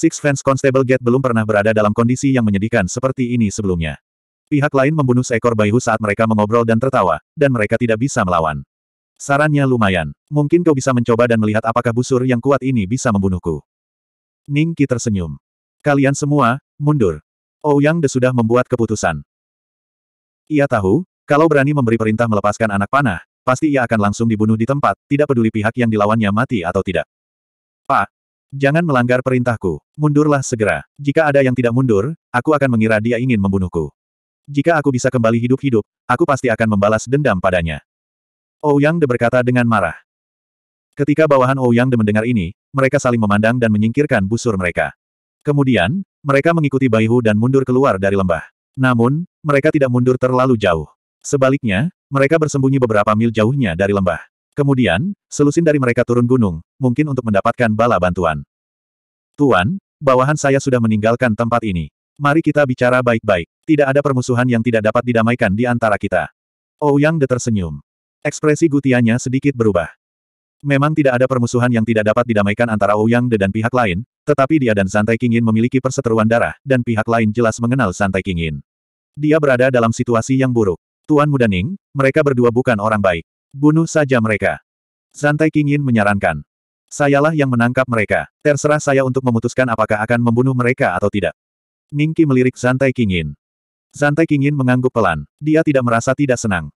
Six Fans Constable Gate belum pernah berada dalam kondisi yang menyedihkan seperti ini sebelumnya. Pihak lain membunuh seekor bayu saat mereka mengobrol dan tertawa, dan mereka tidak bisa melawan. Sarannya lumayan. Mungkin kau bisa mencoba dan melihat apakah busur yang kuat ini bisa membunuhku. Ning Qi tersenyum. Kalian semua, mundur. Ouyang oh De sudah membuat keputusan. Ia tahu, kalau berani memberi perintah melepaskan anak panah, pasti ia akan langsung dibunuh di tempat, tidak peduli pihak yang dilawannya mati atau tidak. Pak, Jangan melanggar perintahku. Mundurlah segera. Jika ada yang tidak mundur, aku akan mengira dia ingin membunuhku. Jika aku bisa kembali hidup-hidup, aku pasti akan membalas dendam padanya. Ouyang oh De berkata dengan marah. Ketika bawahan Ouyang oh De mendengar ini, mereka saling memandang dan menyingkirkan busur mereka. Kemudian, mereka mengikuti Baihu dan mundur keluar dari lembah. Namun, mereka tidak mundur terlalu jauh. Sebaliknya, mereka bersembunyi beberapa mil jauhnya dari lembah. Kemudian, selusin dari mereka turun gunung, mungkin untuk mendapatkan bala bantuan. Tuan, bawahan saya sudah meninggalkan tempat ini. Mari kita bicara baik-baik. Tidak ada permusuhan yang tidak dapat didamaikan di antara kita. Ouyang oh, De tersenyum. Ekspresi gutianya sedikit berubah. Memang tidak ada permusuhan yang tidak dapat didamaikan antara Ouyang oh De dan pihak lain, tetapi dia dan Santai Kingin memiliki perseteruan darah, dan pihak lain jelas mengenal Santai Kingin. Dia berada dalam situasi yang buruk. Tuan Muda Ning, mereka berdua bukan orang baik. Bunuh saja mereka. Santai Yin menyarankan. Sayalah yang menangkap mereka. Terserah saya untuk memutuskan apakah akan membunuh mereka atau tidak. Ningki melirik Santai Kingin. Santai Yin mengangguk pelan. Dia tidak merasa tidak senang.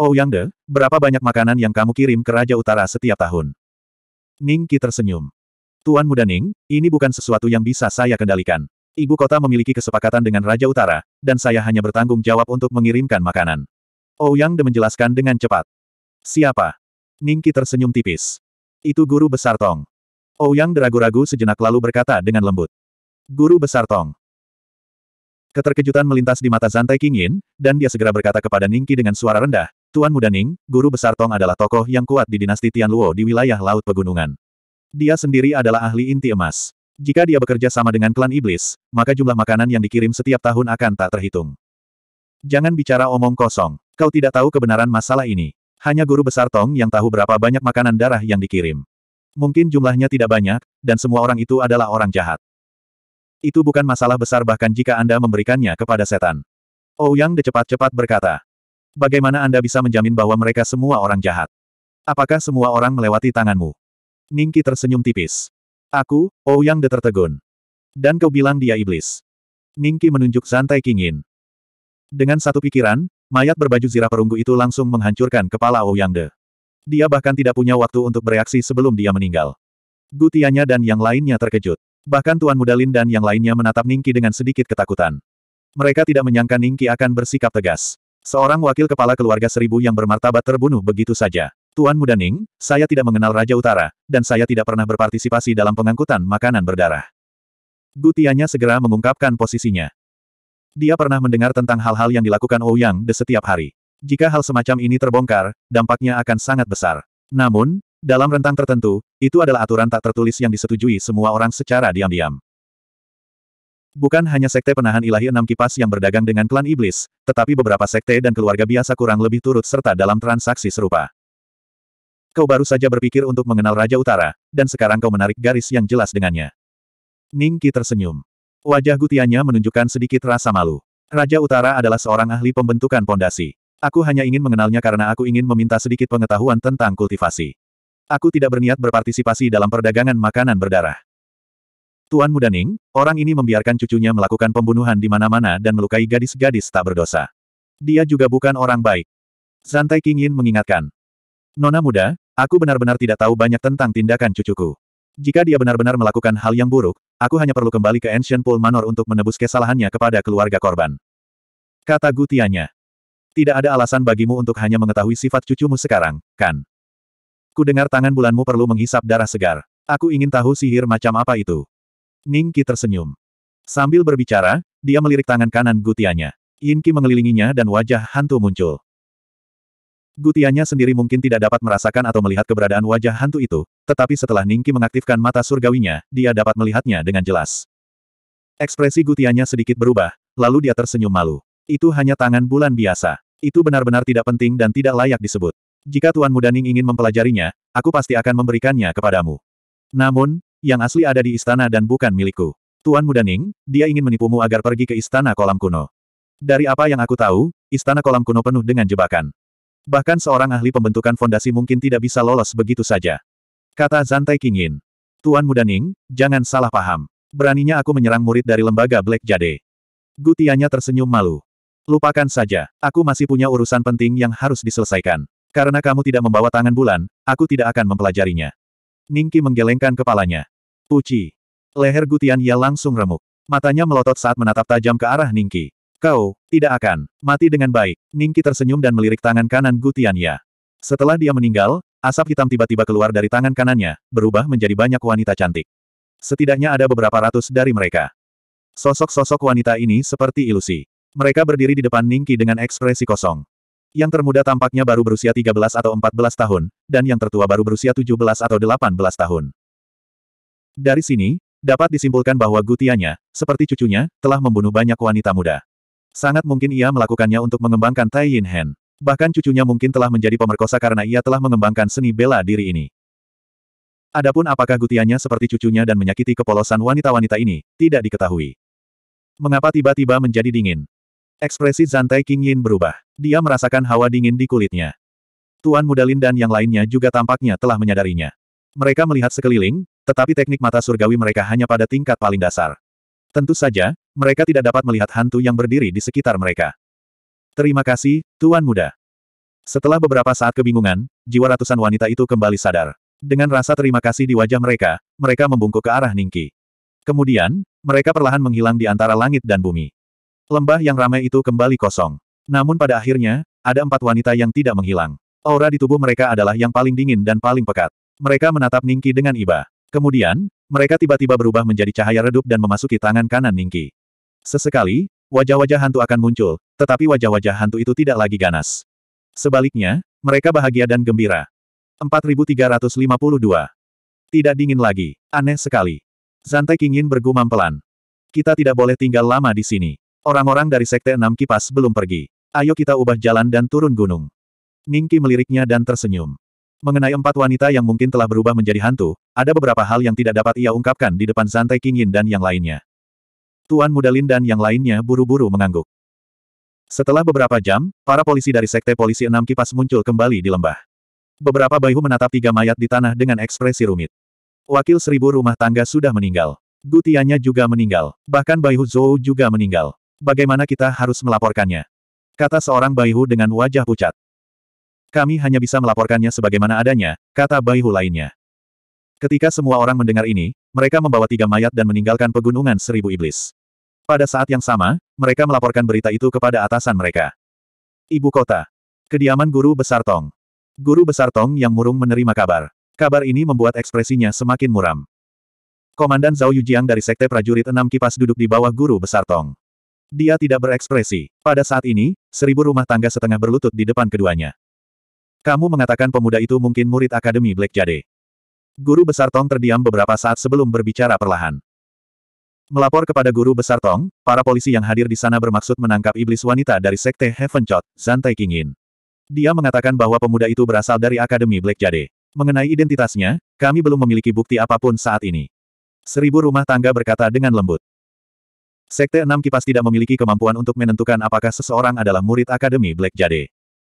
Oh Yang Yangde, berapa banyak makanan yang kamu kirim ke Raja Utara setiap tahun? Ningki tersenyum. Tuan Muda Ning, ini bukan sesuatu yang bisa saya kendalikan. Ibu kota memiliki kesepakatan dengan Raja Utara, dan saya hanya bertanggung jawab untuk mengirimkan makanan. Oh Yang De menjelaskan dengan cepat. Siapa? Ningki tersenyum tipis. Itu guru besar Tong. Ouyang oh deragu-ragu sejenak lalu berkata dengan lembut. Guru besar Tong. Keterkejutan melintas di mata Zantai King Yin, dan dia segera berkata kepada Ningki dengan suara rendah, Tuan Muda Ning, Guru Besar Tong adalah tokoh yang kuat di dinasti Tianluo di wilayah Laut Pegunungan. Dia sendiri adalah ahli inti emas. Jika dia bekerja sama dengan klan iblis, maka jumlah makanan yang dikirim setiap tahun akan tak terhitung. Jangan bicara omong kosong. Kau tidak tahu kebenaran masalah ini. Hanya guru besar Tong yang tahu berapa banyak makanan darah yang dikirim. Mungkin jumlahnya tidak banyak, dan semua orang itu adalah orang jahat. Itu bukan masalah besar bahkan jika Anda memberikannya kepada setan. Ouyang oh de cepat-cepat berkata. Bagaimana Anda bisa menjamin bahwa mereka semua orang jahat? Apakah semua orang melewati tanganmu? Ningki tersenyum tipis. Aku, Ouyang oh de tertegun. Dan kau bilang dia iblis. Ningki menunjuk Santai Kingin. Dengan satu pikiran, Mayat berbaju zirah perunggu itu langsung menghancurkan kepala Yangde. Dia bahkan tidak punya waktu untuk bereaksi sebelum dia meninggal. Gutianya dan yang lainnya terkejut. Bahkan Tuan Muda Lin dan yang lainnya menatap Ningki dengan sedikit ketakutan. Mereka tidak menyangka Ningki akan bersikap tegas. Seorang wakil kepala keluarga seribu yang bermartabat terbunuh begitu saja. Tuan Muda Ning, saya tidak mengenal Raja Utara, dan saya tidak pernah berpartisipasi dalam pengangkutan makanan berdarah. Gutianya segera mengungkapkan posisinya. Dia pernah mendengar tentang hal-hal yang dilakukan Ouyang De setiap hari. Jika hal semacam ini terbongkar, dampaknya akan sangat besar. Namun, dalam rentang tertentu, itu adalah aturan tak tertulis yang disetujui semua orang secara diam-diam. Bukan hanya sekte penahan ilahi enam kipas yang berdagang dengan klan iblis, tetapi beberapa sekte dan keluarga biasa kurang lebih turut serta dalam transaksi serupa. Kau baru saja berpikir untuk mengenal Raja Utara, dan sekarang kau menarik garis yang jelas dengannya. Ningki tersenyum. Wajah Gutianya menunjukkan sedikit rasa malu. Raja Utara adalah seorang ahli pembentukan pondasi. Aku hanya ingin mengenalnya karena aku ingin meminta sedikit pengetahuan tentang kultivasi. Aku tidak berniat berpartisipasi dalam perdagangan makanan berdarah. Tuan Muda Ning, orang ini membiarkan cucunya melakukan pembunuhan di mana-mana dan melukai gadis-gadis tak berdosa. Dia juga bukan orang baik. Zantai King Yin mengingatkan. Nona muda, aku benar-benar tidak tahu banyak tentang tindakan cucuku. Jika dia benar-benar melakukan hal yang buruk, aku hanya perlu kembali ke Ancient Pool Manor untuk menebus kesalahannya kepada keluarga korban. Kata Gutianya. Tidak ada alasan bagimu untuk hanya mengetahui sifat cucumu sekarang, kan? Ku dengar tangan bulanmu perlu menghisap darah segar. Aku ingin tahu sihir macam apa itu. Ningki tersenyum. Sambil berbicara, dia melirik tangan kanan gutiannya. Yinki mengelilinginya dan wajah hantu muncul. Gutianya sendiri mungkin tidak dapat merasakan atau melihat keberadaan wajah hantu itu, tetapi setelah Ningki mengaktifkan mata surgawinya, dia dapat melihatnya dengan jelas. Ekspresi Gutianya sedikit berubah, lalu dia tersenyum malu. Itu hanya tangan bulan biasa. Itu benar-benar tidak penting dan tidak layak disebut. Jika Tuan Muda Ning ingin mempelajarinya, aku pasti akan memberikannya kepadamu. Namun, yang asli ada di istana dan bukan milikku. Tuan Muda Ning, dia ingin menipumu agar pergi ke istana kolam kuno. Dari apa yang aku tahu, istana kolam kuno penuh dengan jebakan. Bahkan seorang ahli pembentukan fondasi mungkin tidak bisa lolos begitu saja. Kata Zantai Kingin. Tuan Muda Ning, jangan salah paham. Beraninya aku menyerang murid dari lembaga Black Jade. Gutianya tersenyum malu. Lupakan saja, aku masih punya urusan penting yang harus diselesaikan. Karena kamu tidak membawa tangan bulan, aku tidak akan mempelajarinya. Ningki menggelengkan kepalanya. Puci. Leher Gutian ia langsung remuk. Matanya melotot saat menatap tajam ke arah Ningki. Kau, tidak akan, mati dengan baik. Ningki tersenyum dan melirik tangan kanan Gutian Ya. Setelah dia meninggal, Asap hitam tiba-tiba keluar dari tangan kanannya, berubah menjadi banyak wanita cantik. Setidaknya ada beberapa ratus dari mereka. Sosok-sosok wanita ini seperti ilusi. Mereka berdiri di depan Ningki dengan ekspresi kosong. Yang termuda tampaknya baru berusia 13 atau 14 tahun, dan yang tertua baru berusia 17 atau 18 tahun. Dari sini, dapat disimpulkan bahwa Gutianya, seperti cucunya, telah membunuh banyak wanita muda. Sangat mungkin ia melakukannya untuk mengembangkan Tai Yin Hen. Bahkan cucunya mungkin telah menjadi pemerkosa karena ia telah mengembangkan seni bela diri ini. Adapun apakah gutiannya seperti cucunya dan menyakiti kepolosan wanita-wanita ini, tidak diketahui. Mengapa tiba-tiba menjadi dingin? Ekspresi Zantai King Yin berubah. Dia merasakan hawa dingin di kulitnya. Tuan Muda Lin dan yang lainnya juga tampaknya telah menyadarinya. Mereka melihat sekeliling, tetapi teknik mata surgawi mereka hanya pada tingkat paling dasar. Tentu saja, mereka tidak dapat melihat hantu yang berdiri di sekitar mereka. Terima kasih, Tuan Muda. Setelah beberapa saat kebingungan, jiwa ratusan wanita itu kembali sadar. Dengan rasa terima kasih di wajah mereka, mereka membungkuk ke arah Ningki. Kemudian, mereka perlahan menghilang di antara langit dan bumi. Lembah yang ramai itu kembali kosong. Namun pada akhirnya, ada empat wanita yang tidak menghilang. Aura di tubuh mereka adalah yang paling dingin dan paling pekat. Mereka menatap Ningki dengan iba. Kemudian, mereka tiba-tiba berubah menjadi cahaya redup dan memasuki tangan kanan Ningki. Sesekali, wajah-wajah hantu akan muncul, tetapi wajah-wajah hantu itu tidak lagi ganas. Sebaliknya, mereka bahagia dan gembira. 4352. Tidak dingin lagi. Aneh sekali. Zantai Kingin bergumam pelan. Kita tidak boleh tinggal lama di sini. Orang-orang dari Sekte Enam Kipas belum pergi. Ayo kita ubah jalan dan turun gunung. Ningki meliriknya dan tersenyum. Mengenai empat wanita yang mungkin telah berubah menjadi hantu, ada beberapa hal yang tidak dapat ia ungkapkan di depan Zantai Kingin dan yang lainnya. Tuan Mudalin dan yang lainnya buru-buru mengangguk. Setelah beberapa jam, para polisi dari Sekte Polisi Enam Kipas muncul kembali di lembah. Beberapa baihu menatap tiga mayat di tanah dengan ekspresi rumit. Wakil seribu rumah tangga sudah meninggal. Gutianya juga meninggal. Bahkan baihu Zhou juga meninggal. Bagaimana kita harus melaporkannya? Kata seorang baihu dengan wajah pucat. Kami hanya bisa melaporkannya sebagaimana adanya, kata baihu lainnya. Ketika semua orang mendengar ini, mereka membawa tiga mayat dan meninggalkan pegunungan seribu iblis. Pada saat yang sama, mereka melaporkan berita itu kepada atasan mereka. Ibu kota. Kediaman Guru Besar Tong. Guru Besar Tong yang murung menerima kabar. Kabar ini membuat ekspresinya semakin muram. Komandan Zhao Yujiang dari Sekte Prajurit Enam Kipas duduk di bawah Guru Besar Tong. Dia tidak berekspresi. Pada saat ini, seribu rumah tangga setengah berlutut di depan keduanya. Kamu mengatakan pemuda itu mungkin murid Akademi Black Jade. Guru Besar Tong terdiam beberapa saat sebelum berbicara perlahan. Melapor kepada guru besar Tong, para polisi yang hadir di sana bermaksud menangkap iblis wanita dari sekte Heaven Chot, Zantai Kingin. Dia mengatakan bahwa pemuda itu berasal dari Akademi Black Jade. Mengenai identitasnya, kami belum memiliki bukti apapun saat ini. Seribu rumah tangga berkata dengan lembut. Sekte Enam Kipas tidak memiliki kemampuan untuk menentukan apakah seseorang adalah murid Akademi Black Jade.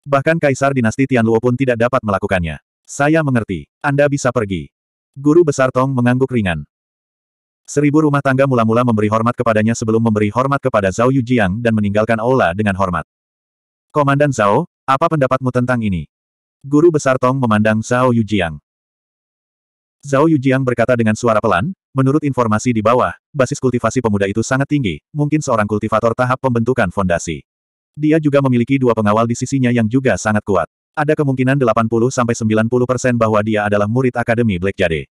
Bahkan Kaisar Dinasti Tianluo pun tidak dapat melakukannya. Saya mengerti. Anda bisa pergi. Guru Besar Tong mengangguk ringan. Seribu rumah tangga mula-mula memberi hormat kepadanya sebelum memberi hormat kepada Zhao Yujiang dan meninggalkan aula dengan hormat. Komandan Zhao, apa pendapatmu tentang ini? Guru besar Tong memandang Zhao Yujiang. Zhao Yujiang berkata dengan suara pelan, menurut informasi di bawah, basis kultivasi pemuda itu sangat tinggi, mungkin seorang kultivator tahap pembentukan fondasi. Dia juga memiliki dua pengawal di sisinya yang juga sangat kuat. Ada kemungkinan 80-90% bahwa dia adalah murid Akademi Black Jade.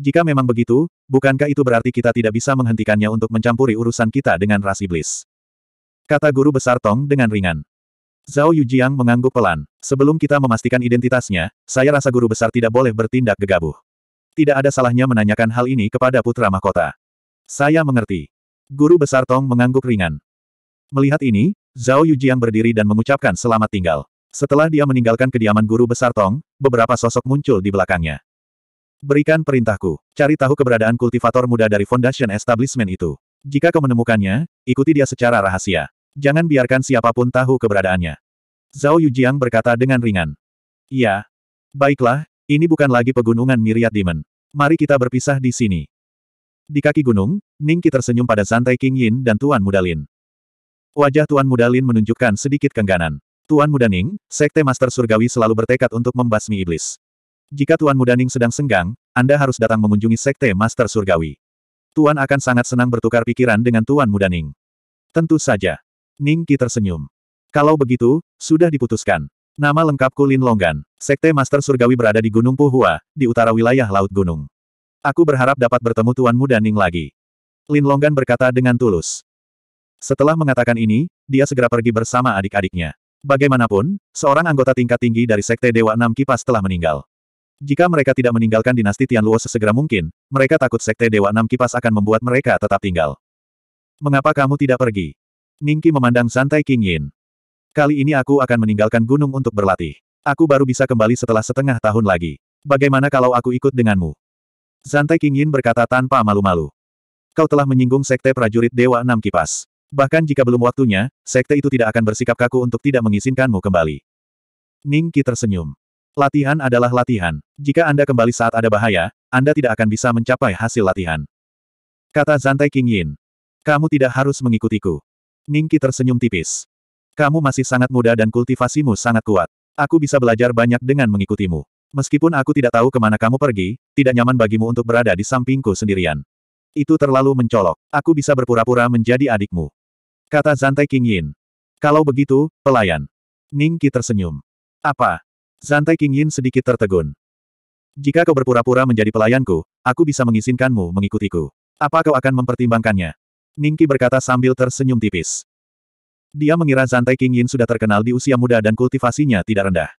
Jika memang begitu, bukankah itu berarti kita tidak bisa menghentikannya untuk mencampuri urusan kita dengan ras iblis? Kata guru besar Tong dengan ringan. Zhao Yujiang mengangguk pelan. Sebelum kita memastikan identitasnya, saya rasa guru besar tidak boleh bertindak gegabah. Tidak ada salahnya menanyakan hal ini kepada putra mahkota. Saya mengerti. Guru besar Tong mengangguk ringan. Melihat ini, Zhao Yujiang berdiri dan mengucapkan selamat tinggal. Setelah dia meninggalkan kediaman guru besar Tong, beberapa sosok muncul di belakangnya. Berikan perintahku. Cari tahu keberadaan kultivator muda dari Foundation Establishment itu. Jika kau menemukannya, ikuti dia secara rahasia. Jangan biarkan siapapun tahu keberadaannya. Zhao Yujiang berkata dengan ringan. Iya. Baiklah, ini bukan lagi pegunungan Myriad Demon. Mari kita berpisah di sini. Di kaki gunung, Ningki tersenyum pada santai King Yin dan Tuan Mudalin. Wajah Tuan Mudalin menunjukkan sedikit kengganan. Tuan Muda Ning, Sekte Master Surgawi selalu bertekad untuk membasmi iblis. Jika Tuan Mudaning sedang senggang, Anda harus datang mengunjungi Sekte Master Surgawi. Tuan akan sangat senang bertukar pikiran dengan Tuan Mudaning. Tentu saja. Ningki tersenyum. Kalau begitu, sudah diputuskan. Nama lengkapku Lin Longgan. Sekte Master Surgawi berada di Gunung Puhua, di utara wilayah Laut Gunung. Aku berharap dapat bertemu Tuan Mudaning lagi. Lin Longgan berkata dengan tulus. Setelah mengatakan ini, dia segera pergi bersama adik-adiknya. Bagaimanapun, seorang anggota tingkat tinggi dari Sekte Dewa Enam Kipas telah meninggal. Jika mereka tidak meninggalkan dinasti Tianluo sesegera mungkin, mereka takut Sekte Dewa Enam Kipas akan membuat mereka tetap tinggal. Mengapa kamu tidak pergi? Ningki memandang santai King Yin. Kali ini aku akan meninggalkan gunung untuk berlatih. Aku baru bisa kembali setelah setengah tahun lagi. Bagaimana kalau aku ikut denganmu? Santai King Yin berkata tanpa malu-malu. Kau telah menyinggung sekte prajurit Dewa Enam Kipas. Bahkan jika belum waktunya, sekte itu tidak akan bersikap kaku untuk tidak mengizinkanmu kembali. Ningki tersenyum. Latihan adalah latihan. Jika Anda kembali saat ada bahaya, Anda tidak akan bisa mencapai hasil latihan. Kata Zantai King Yin. Kamu tidak harus mengikutiku. Ningki tersenyum tipis. Kamu masih sangat muda dan kultivasimu sangat kuat. Aku bisa belajar banyak dengan mengikutimu. Meskipun aku tidak tahu kemana kamu pergi, tidak nyaman bagimu untuk berada di sampingku sendirian. Itu terlalu mencolok. Aku bisa berpura-pura menjadi adikmu. Kata Zantai King Yin. Kalau begitu, pelayan. Ningki tersenyum. Apa? Zantai King Yin sedikit tertegun. Jika kau berpura-pura menjadi pelayanku, aku bisa mengizinkanmu mengikutiku. Apa kau akan mempertimbangkannya? Ningki berkata sambil tersenyum tipis. Dia mengira Zantai King Yin sudah terkenal di usia muda dan kultivasinya tidak rendah.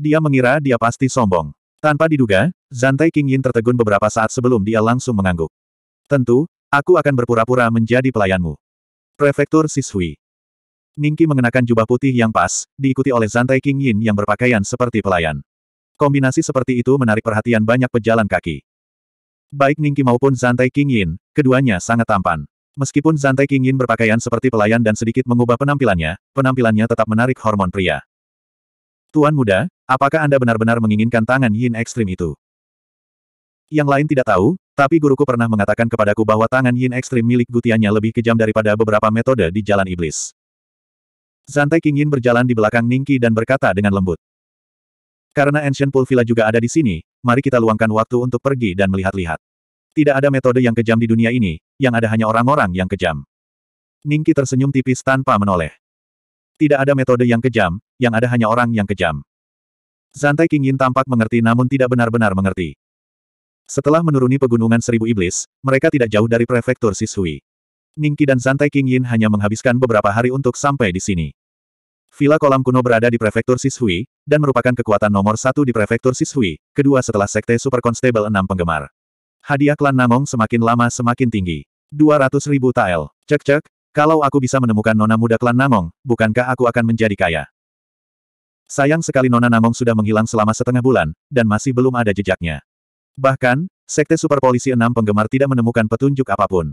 Dia mengira dia pasti sombong. Tanpa diduga, Zantai King Yin tertegun beberapa saat sebelum dia langsung mengangguk. Tentu, aku akan berpura-pura menjadi pelayanmu. Prefektur Siswi Ningki mengenakan jubah putih yang pas, diikuti oleh Zantai King Yin yang berpakaian seperti pelayan. Kombinasi seperti itu menarik perhatian banyak pejalan kaki. Baik Ningki maupun Zantai King Yin, keduanya sangat tampan. Meskipun Zantai King Yin berpakaian seperti pelayan dan sedikit mengubah penampilannya, penampilannya tetap menarik hormon pria. Tuan muda, apakah Anda benar-benar menginginkan tangan Yin ekstrim itu? Yang lain tidak tahu, tapi guruku pernah mengatakan kepadaku bahwa tangan Yin ekstrim milik Gutianya lebih kejam daripada beberapa metode di jalan iblis. Zantai Kingin berjalan di belakang Ningki dan berkata dengan lembut. Karena Ancient Pool Villa juga ada di sini, mari kita luangkan waktu untuk pergi dan melihat-lihat. Tidak ada metode yang kejam di dunia ini, yang ada hanya orang-orang yang kejam. Ningki tersenyum tipis tanpa menoleh. Tidak ada metode yang kejam, yang ada hanya orang yang kejam. Zantai Kingin tampak mengerti namun tidak benar-benar mengerti. Setelah menuruni pegunungan seribu iblis, mereka tidak jauh dari prefektur Sisui. Ningki dan Zantai King Yin hanya menghabiskan beberapa hari untuk sampai di sini. Villa kolam kuno berada di prefektur Sishui, dan merupakan kekuatan nomor satu di prefektur Sishui, kedua setelah sekte Super Constable 6 penggemar. Hadiah klan Namong semakin lama semakin tinggi. 200 ribu tael. Cek-cek, kalau aku bisa menemukan nona muda klan Namong, bukankah aku akan menjadi kaya? Sayang sekali nona Namong sudah menghilang selama setengah bulan, dan masih belum ada jejaknya. Bahkan, sekte super polisi enam penggemar tidak menemukan petunjuk apapun.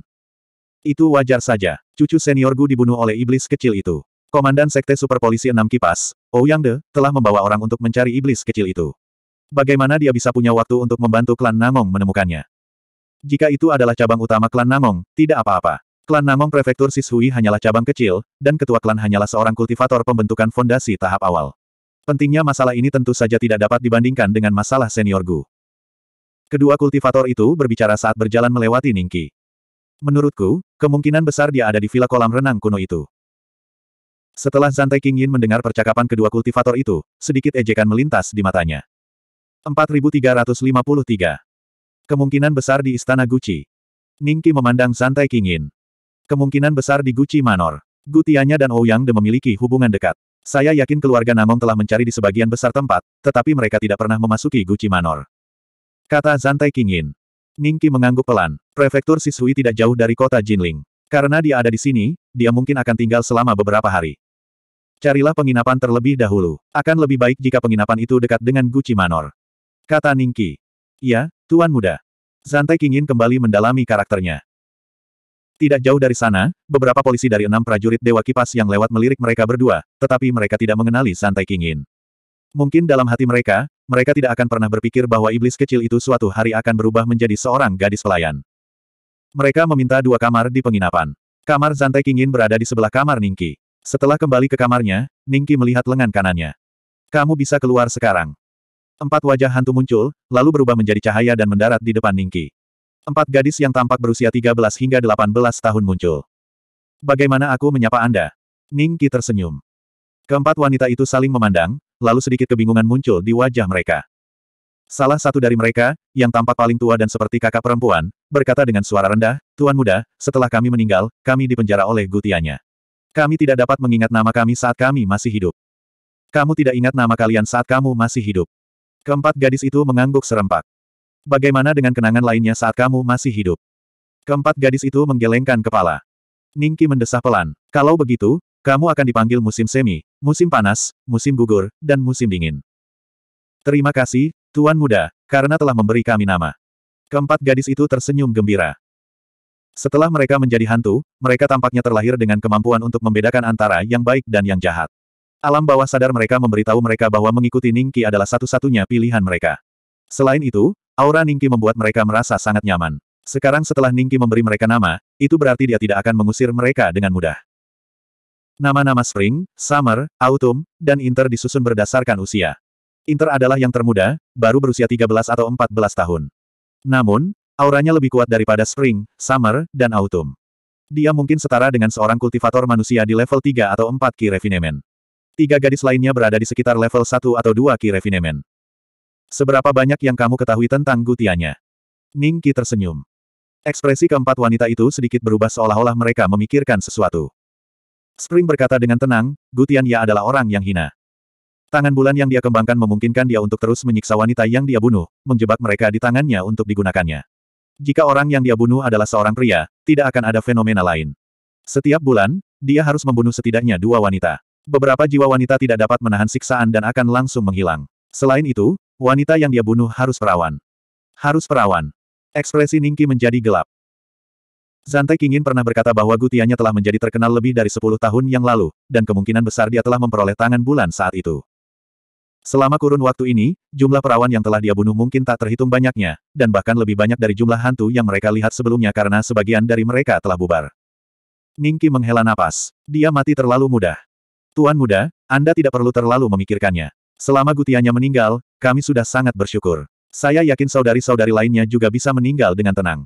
Itu wajar saja. Cucu seniorku dibunuh oleh iblis kecil itu. Komandan Sekte Super Polisi Enam Kipas, Ouyang De, telah membawa orang untuk mencari iblis kecil itu. Bagaimana dia bisa punya waktu untuk membantu klan Namong menemukannya? Jika itu adalah cabang utama klan Namong, tidak apa-apa. Klan Namong Prefektur Sishui hanyalah cabang kecil, dan ketua klan hanyalah seorang kultivator pembentukan fondasi tahap awal. Pentingnya masalah ini tentu saja tidak dapat dibandingkan dengan masalah senior Gu. Kedua kultivator itu berbicara saat berjalan melewati Ningki. Menurutku, kemungkinan besar dia ada di villa kolam renang kuno itu. Setelah Zantai King Yin mendengar percakapan kedua kultivator itu, sedikit ejekan melintas di matanya. 4353. Kemungkinan besar di Istana Gucci. Ningki memandang Zantai King Yin. Kemungkinan besar di Gucci Manor. Gutianya dan Ouyang De memiliki hubungan dekat. Saya yakin keluarga Namong telah mencari di sebagian besar tempat, tetapi mereka tidak pernah memasuki Gucci Manor. Kata Zantai King Yin. Ningki mengangguk pelan. Prefektur Sisui tidak jauh dari kota Jinling. Karena dia ada di sini, dia mungkin akan tinggal selama beberapa hari. Carilah penginapan terlebih dahulu. Akan lebih baik jika penginapan itu dekat dengan Gucci Manor. Kata Ningki. Ya, Tuan Muda. Zantai ingin kembali mendalami karakternya. Tidak jauh dari sana, beberapa polisi dari enam prajurit Dewa Kipas yang lewat melirik mereka berdua, tetapi mereka tidak mengenali Santai Kingin. Mungkin dalam hati mereka, mereka tidak akan pernah berpikir bahwa iblis kecil itu suatu hari akan berubah menjadi seorang gadis pelayan. Mereka meminta dua kamar di penginapan. Kamar Zantai Kingin berada di sebelah kamar Ningki. Setelah kembali ke kamarnya, Ningki melihat lengan kanannya. Kamu bisa keluar sekarang. Empat wajah hantu muncul, lalu berubah menjadi cahaya dan mendarat di depan Ningki. Empat gadis yang tampak berusia 13 hingga 18 tahun muncul. Bagaimana aku menyapa Anda? Ningki tersenyum. Keempat wanita itu saling memandang, lalu sedikit kebingungan muncul di wajah mereka. Salah satu dari mereka, yang tampak paling tua dan seperti kakak perempuan, berkata dengan suara rendah, Tuan Muda, setelah kami meninggal, kami dipenjara oleh gutianya. Kami tidak dapat mengingat nama kami saat kami masih hidup. Kamu tidak ingat nama kalian saat kamu masih hidup. Keempat gadis itu mengangguk serempak. Bagaimana dengan kenangan lainnya saat kamu masih hidup? Keempat gadis itu menggelengkan kepala. Ningki mendesah pelan. Kalau begitu, kamu akan dipanggil musim semi, musim panas, musim gugur, dan musim dingin. Terima kasih, Tuan Muda, karena telah memberi kami nama. Keempat gadis itu tersenyum gembira. Setelah mereka menjadi hantu, mereka tampaknya terlahir dengan kemampuan untuk membedakan antara yang baik dan yang jahat. Alam bawah sadar mereka memberitahu mereka bahwa mengikuti Ningki adalah satu-satunya pilihan mereka. Selain itu, aura Ningki membuat mereka merasa sangat nyaman. Sekarang setelah Ningki memberi mereka nama, itu berarti dia tidak akan mengusir mereka dengan mudah. Nama-nama spring, summer, autumn, dan inter disusun berdasarkan usia. Inter adalah yang termuda, baru berusia 13 atau 14 tahun. Namun, auranya lebih kuat daripada spring, summer, dan autumn. Dia mungkin setara dengan seorang kultivator manusia di level 3 atau 4 Ki Refinemen. Tiga gadis lainnya berada di sekitar level 1 atau 2 Ki Refinemen. Seberapa banyak yang kamu ketahui tentang gutianya? Ning tersenyum. Ekspresi keempat wanita itu sedikit berubah seolah-olah mereka memikirkan sesuatu. Spring berkata dengan tenang, Gutian Ya adalah orang yang hina. Tangan bulan yang dia kembangkan memungkinkan dia untuk terus menyiksa wanita yang dia bunuh, menjebak mereka di tangannya untuk digunakannya. Jika orang yang dia bunuh adalah seorang pria, tidak akan ada fenomena lain. Setiap bulan, dia harus membunuh setidaknya dua wanita. Beberapa jiwa wanita tidak dapat menahan siksaan dan akan langsung menghilang. Selain itu, wanita yang dia bunuh harus perawan. Harus perawan. Ekspresi Ningki menjadi gelap. Zantai Kingin pernah berkata bahwa Gutianya telah menjadi terkenal lebih dari 10 tahun yang lalu, dan kemungkinan besar dia telah memperoleh tangan bulan saat itu. Selama kurun waktu ini, jumlah perawan yang telah dia bunuh mungkin tak terhitung banyaknya, dan bahkan lebih banyak dari jumlah hantu yang mereka lihat sebelumnya karena sebagian dari mereka telah bubar. Ningki menghela napas. Dia mati terlalu mudah. Tuan muda, Anda tidak perlu terlalu memikirkannya. Selama Gutianya meninggal, kami sudah sangat bersyukur. Saya yakin saudari-saudari lainnya juga bisa meninggal dengan tenang.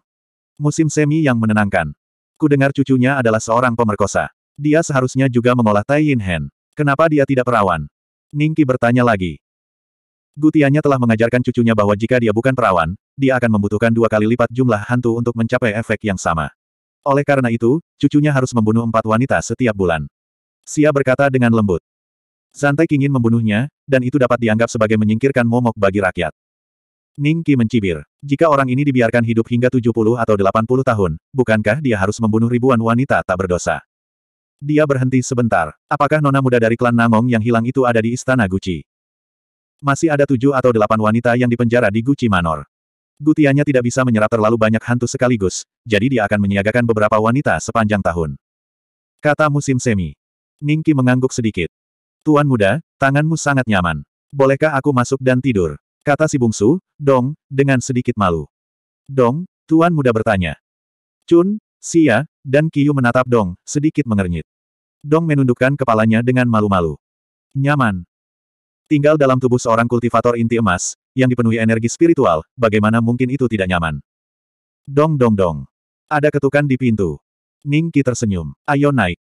Musim semi yang menenangkan. Kudengar cucunya adalah seorang pemerkosa. Dia seharusnya juga mengolah Tai Yin Hen. Kenapa dia tidak perawan? Ningki bertanya lagi. Gutianya telah mengajarkan cucunya bahwa jika dia bukan perawan, dia akan membutuhkan dua kali lipat jumlah hantu untuk mencapai efek yang sama. Oleh karena itu, cucunya harus membunuh empat wanita setiap bulan. Sia berkata dengan lembut. Santai ingin membunuhnya, dan itu dapat dianggap sebagai menyingkirkan momok bagi rakyat. Ning mencibir. Jika orang ini dibiarkan hidup hingga 70 atau 80 tahun, bukankah dia harus membunuh ribuan wanita tak berdosa? Dia berhenti sebentar. Apakah nona muda dari klan Namong yang hilang itu ada di istana Gucci? Masih ada tujuh atau delapan wanita yang dipenjara di Gucci Manor. Gutianya tidak bisa menyerap terlalu banyak hantu sekaligus, jadi dia akan menyiagakan beberapa wanita sepanjang tahun. Kata musim semi. Ningki mengangguk sedikit. Tuan muda, tanganmu sangat nyaman. Bolehkah aku masuk dan tidur? Kata si bungsu, Dong, dengan sedikit malu. Dong, tuan muda bertanya. Chun, Sia, dan Kiyu menatap Dong, sedikit mengernyit. Dong menundukkan kepalanya dengan malu-malu. Nyaman. Tinggal dalam tubuh seorang kultivator inti emas, yang dipenuhi energi spiritual, bagaimana mungkin itu tidak nyaman? Dong dong dong. Ada ketukan di pintu. Ningki tersenyum. Ayo naik.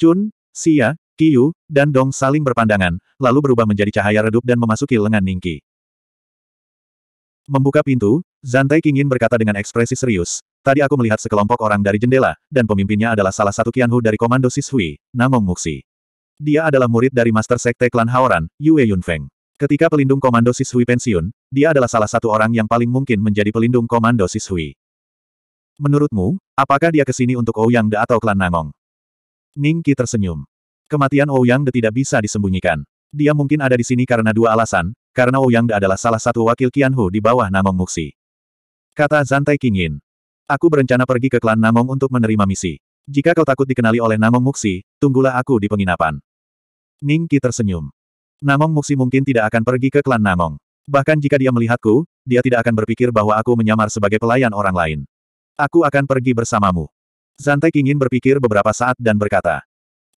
Chun, Sia, Kiyu, dan Dong saling berpandangan, lalu berubah menjadi cahaya redup dan memasuki lengan Ningki. Membuka pintu, Zantai Kingin berkata dengan ekspresi serius, Tadi aku melihat sekelompok orang dari jendela, dan pemimpinnya adalah salah satu Qianhu dari Komando Sishui, Namong Muxi. Dia adalah murid dari Master Sekte Klan Haoran, Yue Yunfeng. Ketika pelindung Komando Sishui pensiun, dia adalah salah satu orang yang paling mungkin menjadi pelindung Komando Sishui. Menurutmu, apakah dia kesini untuk Ouyang De atau Klan Namong? Ning Qi tersenyum. Kematian Ouyang De tidak bisa disembunyikan. Dia mungkin ada di sini karena dua alasan, karena Ouyang adalah salah satu wakil Qianhu di bawah Namong Muxi. Kata Zantai Kingin. Aku berencana pergi ke klan Namong untuk menerima misi. Jika kau takut dikenali oleh Namong Muxi, tunggulah aku di penginapan. Ning Qi tersenyum. Namong Muxi mungkin tidak akan pergi ke klan Namong. Bahkan jika dia melihatku, dia tidak akan berpikir bahwa aku menyamar sebagai pelayan orang lain. Aku akan pergi bersamamu. Zantai Kingin berpikir beberapa saat dan berkata.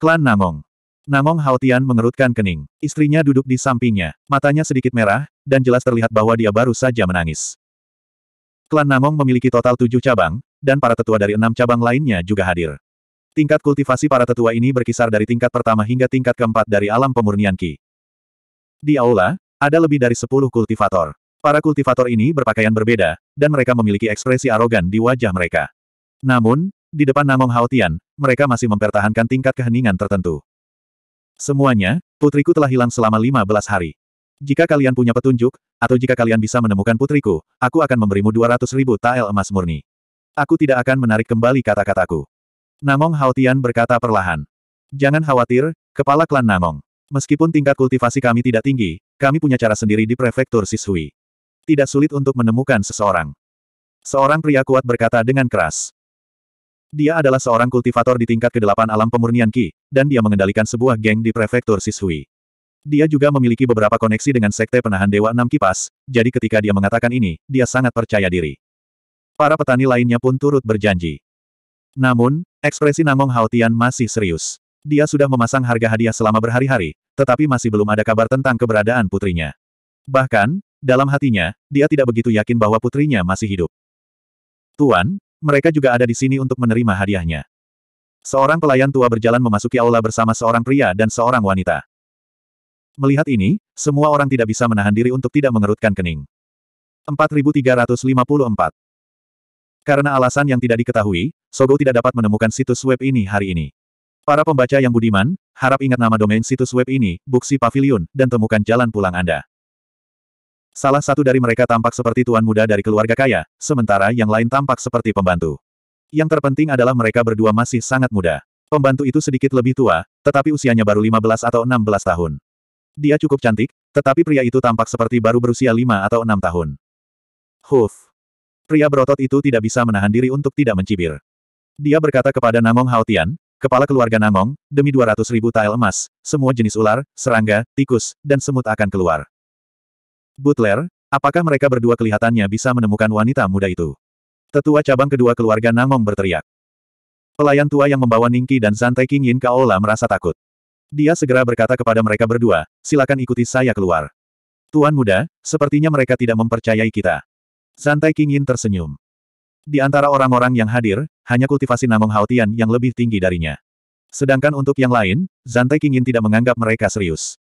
Klan Namong. Namong Haotian mengerutkan kening. Istrinya duduk di sampingnya, matanya sedikit merah, dan jelas terlihat bahwa dia baru saja menangis. Klan Namong memiliki total tujuh cabang, dan para tetua dari enam cabang lainnya juga hadir. Tingkat kultivasi para tetua ini berkisar dari tingkat pertama hingga tingkat keempat dari alam pemurnian Ki. Di aula, ada lebih dari sepuluh kultivator. Para kultivator ini berpakaian berbeda, dan mereka memiliki ekspresi arogan di wajah mereka. Namun, di depan Namong Haotian, mereka masih mempertahankan tingkat keheningan tertentu. Semuanya, putriku telah hilang selama 15 hari. Jika kalian punya petunjuk, atau jika kalian bisa menemukan putriku, aku akan memberimu 200 ribu tael emas murni. Aku tidak akan menarik kembali kata-kataku. Namong Haotian berkata perlahan. Jangan khawatir, kepala klan Namong. Meskipun tingkat kultivasi kami tidak tinggi, kami punya cara sendiri di prefektur Sisui. Tidak sulit untuk menemukan seseorang. Seorang pria kuat berkata dengan keras. Dia adalah seorang kultivator di tingkat ke-8 alam pemurnian Qi, dan dia mengendalikan sebuah geng di prefektur Sisui. Dia juga memiliki beberapa koneksi dengan sekte penahan Dewa Enam Kipas, jadi ketika dia mengatakan ini, dia sangat percaya diri. Para petani lainnya pun turut berjanji. Namun, ekspresi Namong Haotian masih serius. Dia sudah memasang harga hadiah selama berhari-hari, tetapi masih belum ada kabar tentang keberadaan putrinya. Bahkan, dalam hatinya, dia tidak begitu yakin bahwa putrinya masih hidup. Tuan, mereka juga ada di sini untuk menerima hadiahnya. Seorang pelayan tua berjalan memasuki aula bersama seorang pria dan seorang wanita. Melihat ini, semua orang tidak bisa menahan diri untuk tidak mengerutkan kening. 4354 Karena alasan yang tidak diketahui, Sogo tidak dapat menemukan situs web ini hari ini. Para pembaca yang budiman, harap ingat nama domain situs web ini, Buksi Pavilion, dan temukan jalan pulang Anda. Salah satu dari mereka tampak seperti tuan muda dari keluarga kaya, sementara yang lain tampak seperti pembantu. Yang terpenting adalah mereka berdua masih sangat muda. Pembantu itu sedikit lebih tua, tetapi usianya baru 15 atau 16 tahun. Dia cukup cantik, tetapi pria itu tampak seperti baru berusia 5 atau 6 tahun. Huf. Pria berotot itu tidak bisa menahan diri untuk tidak mencibir. Dia berkata kepada Nangong Haotian, kepala keluarga Nangong, demi 200 ribu tael emas, semua jenis ular, serangga, tikus, dan semut akan keluar. Butler, apakah mereka berdua kelihatannya bisa menemukan wanita muda itu? Tetua cabang kedua keluarga Namong berteriak. Pelayan tua yang membawa Ningki dan Zantai Zante ke Aula merasa takut. Dia segera berkata kepada mereka berdua, silakan ikuti saya keluar. Tuan muda, sepertinya mereka tidak mempercayai kita. King Yin tersenyum. Di antara orang-orang yang hadir, hanya kultivasi Namong Haotian yang lebih tinggi darinya. Sedangkan untuk yang lain, Zantai Yin tidak menganggap mereka serius.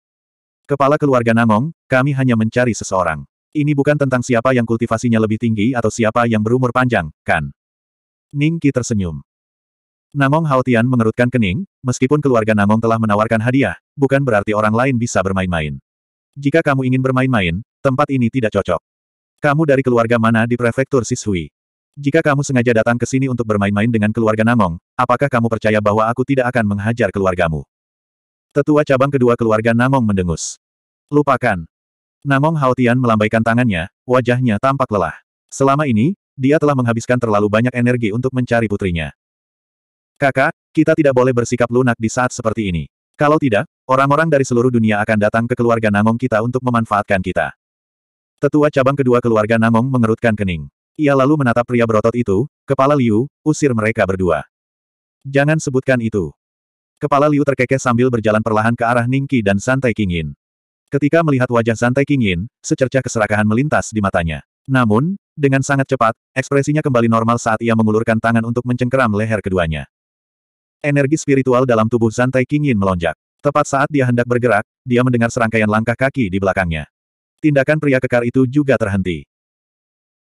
Kepala keluarga Nangong, kami hanya mencari seseorang. Ini bukan tentang siapa yang kultivasinya lebih tinggi atau siapa yang berumur panjang, kan? Ning Qi tersenyum. Nangong Haotian mengerutkan kening, meskipun keluarga Nangong telah menawarkan hadiah, bukan berarti orang lain bisa bermain-main. Jika kamu ingin bermain-main, tempat ini tidak cocok. Kamu dari keluarga mana di prefektur Sisui? Jika kamu sengaja datang ke sini untuk bermain-main dengan keluarga Nangong, apakah kamu percaya bahwa aku tidak akan menghajar keluargamu? Tetua cabang kedua keluarga Namong mendengus. Lupakan. Namong Haotian melambaikan tangannya, wajahnya tampak lelah. Selama ini, dia telah menghabiskan terlalu banyak energi untuk mencari putrinya. Kakak, kita tidak boleh bersikap lunak di saat seperti ini. Kalau tidak, orang-orang dari seluruh dunia akan datang ke keluarga Namong kita untuk memanfaatkan kita. Tetua cabang kedua keluarga Namong mengerutkan kening. Ia lalu menatap pria berotot itu, kepala Liu, usir mereka berdua. Jangan sebutkan itu. Kepala Liu terkekeh sambil berjalan perlahan ke arah Ningqi dan Santai Kingin. Ketika melihat wajah Santai Kingin, secercah keserakahan melintas di matanya. Namun, dengan sangat cepat, ekspresinya kembali normal saat ia mengulurkan tangan untuk mencengkeram leher keduanya. Energi spiritual dalam tubuh Santai Kingin melonjak. Tepat saat dia hendak bergerak, dia mendengar serangkaian langkah kaki di belakangnya. Tindakan pria kekar itu juga terhenti.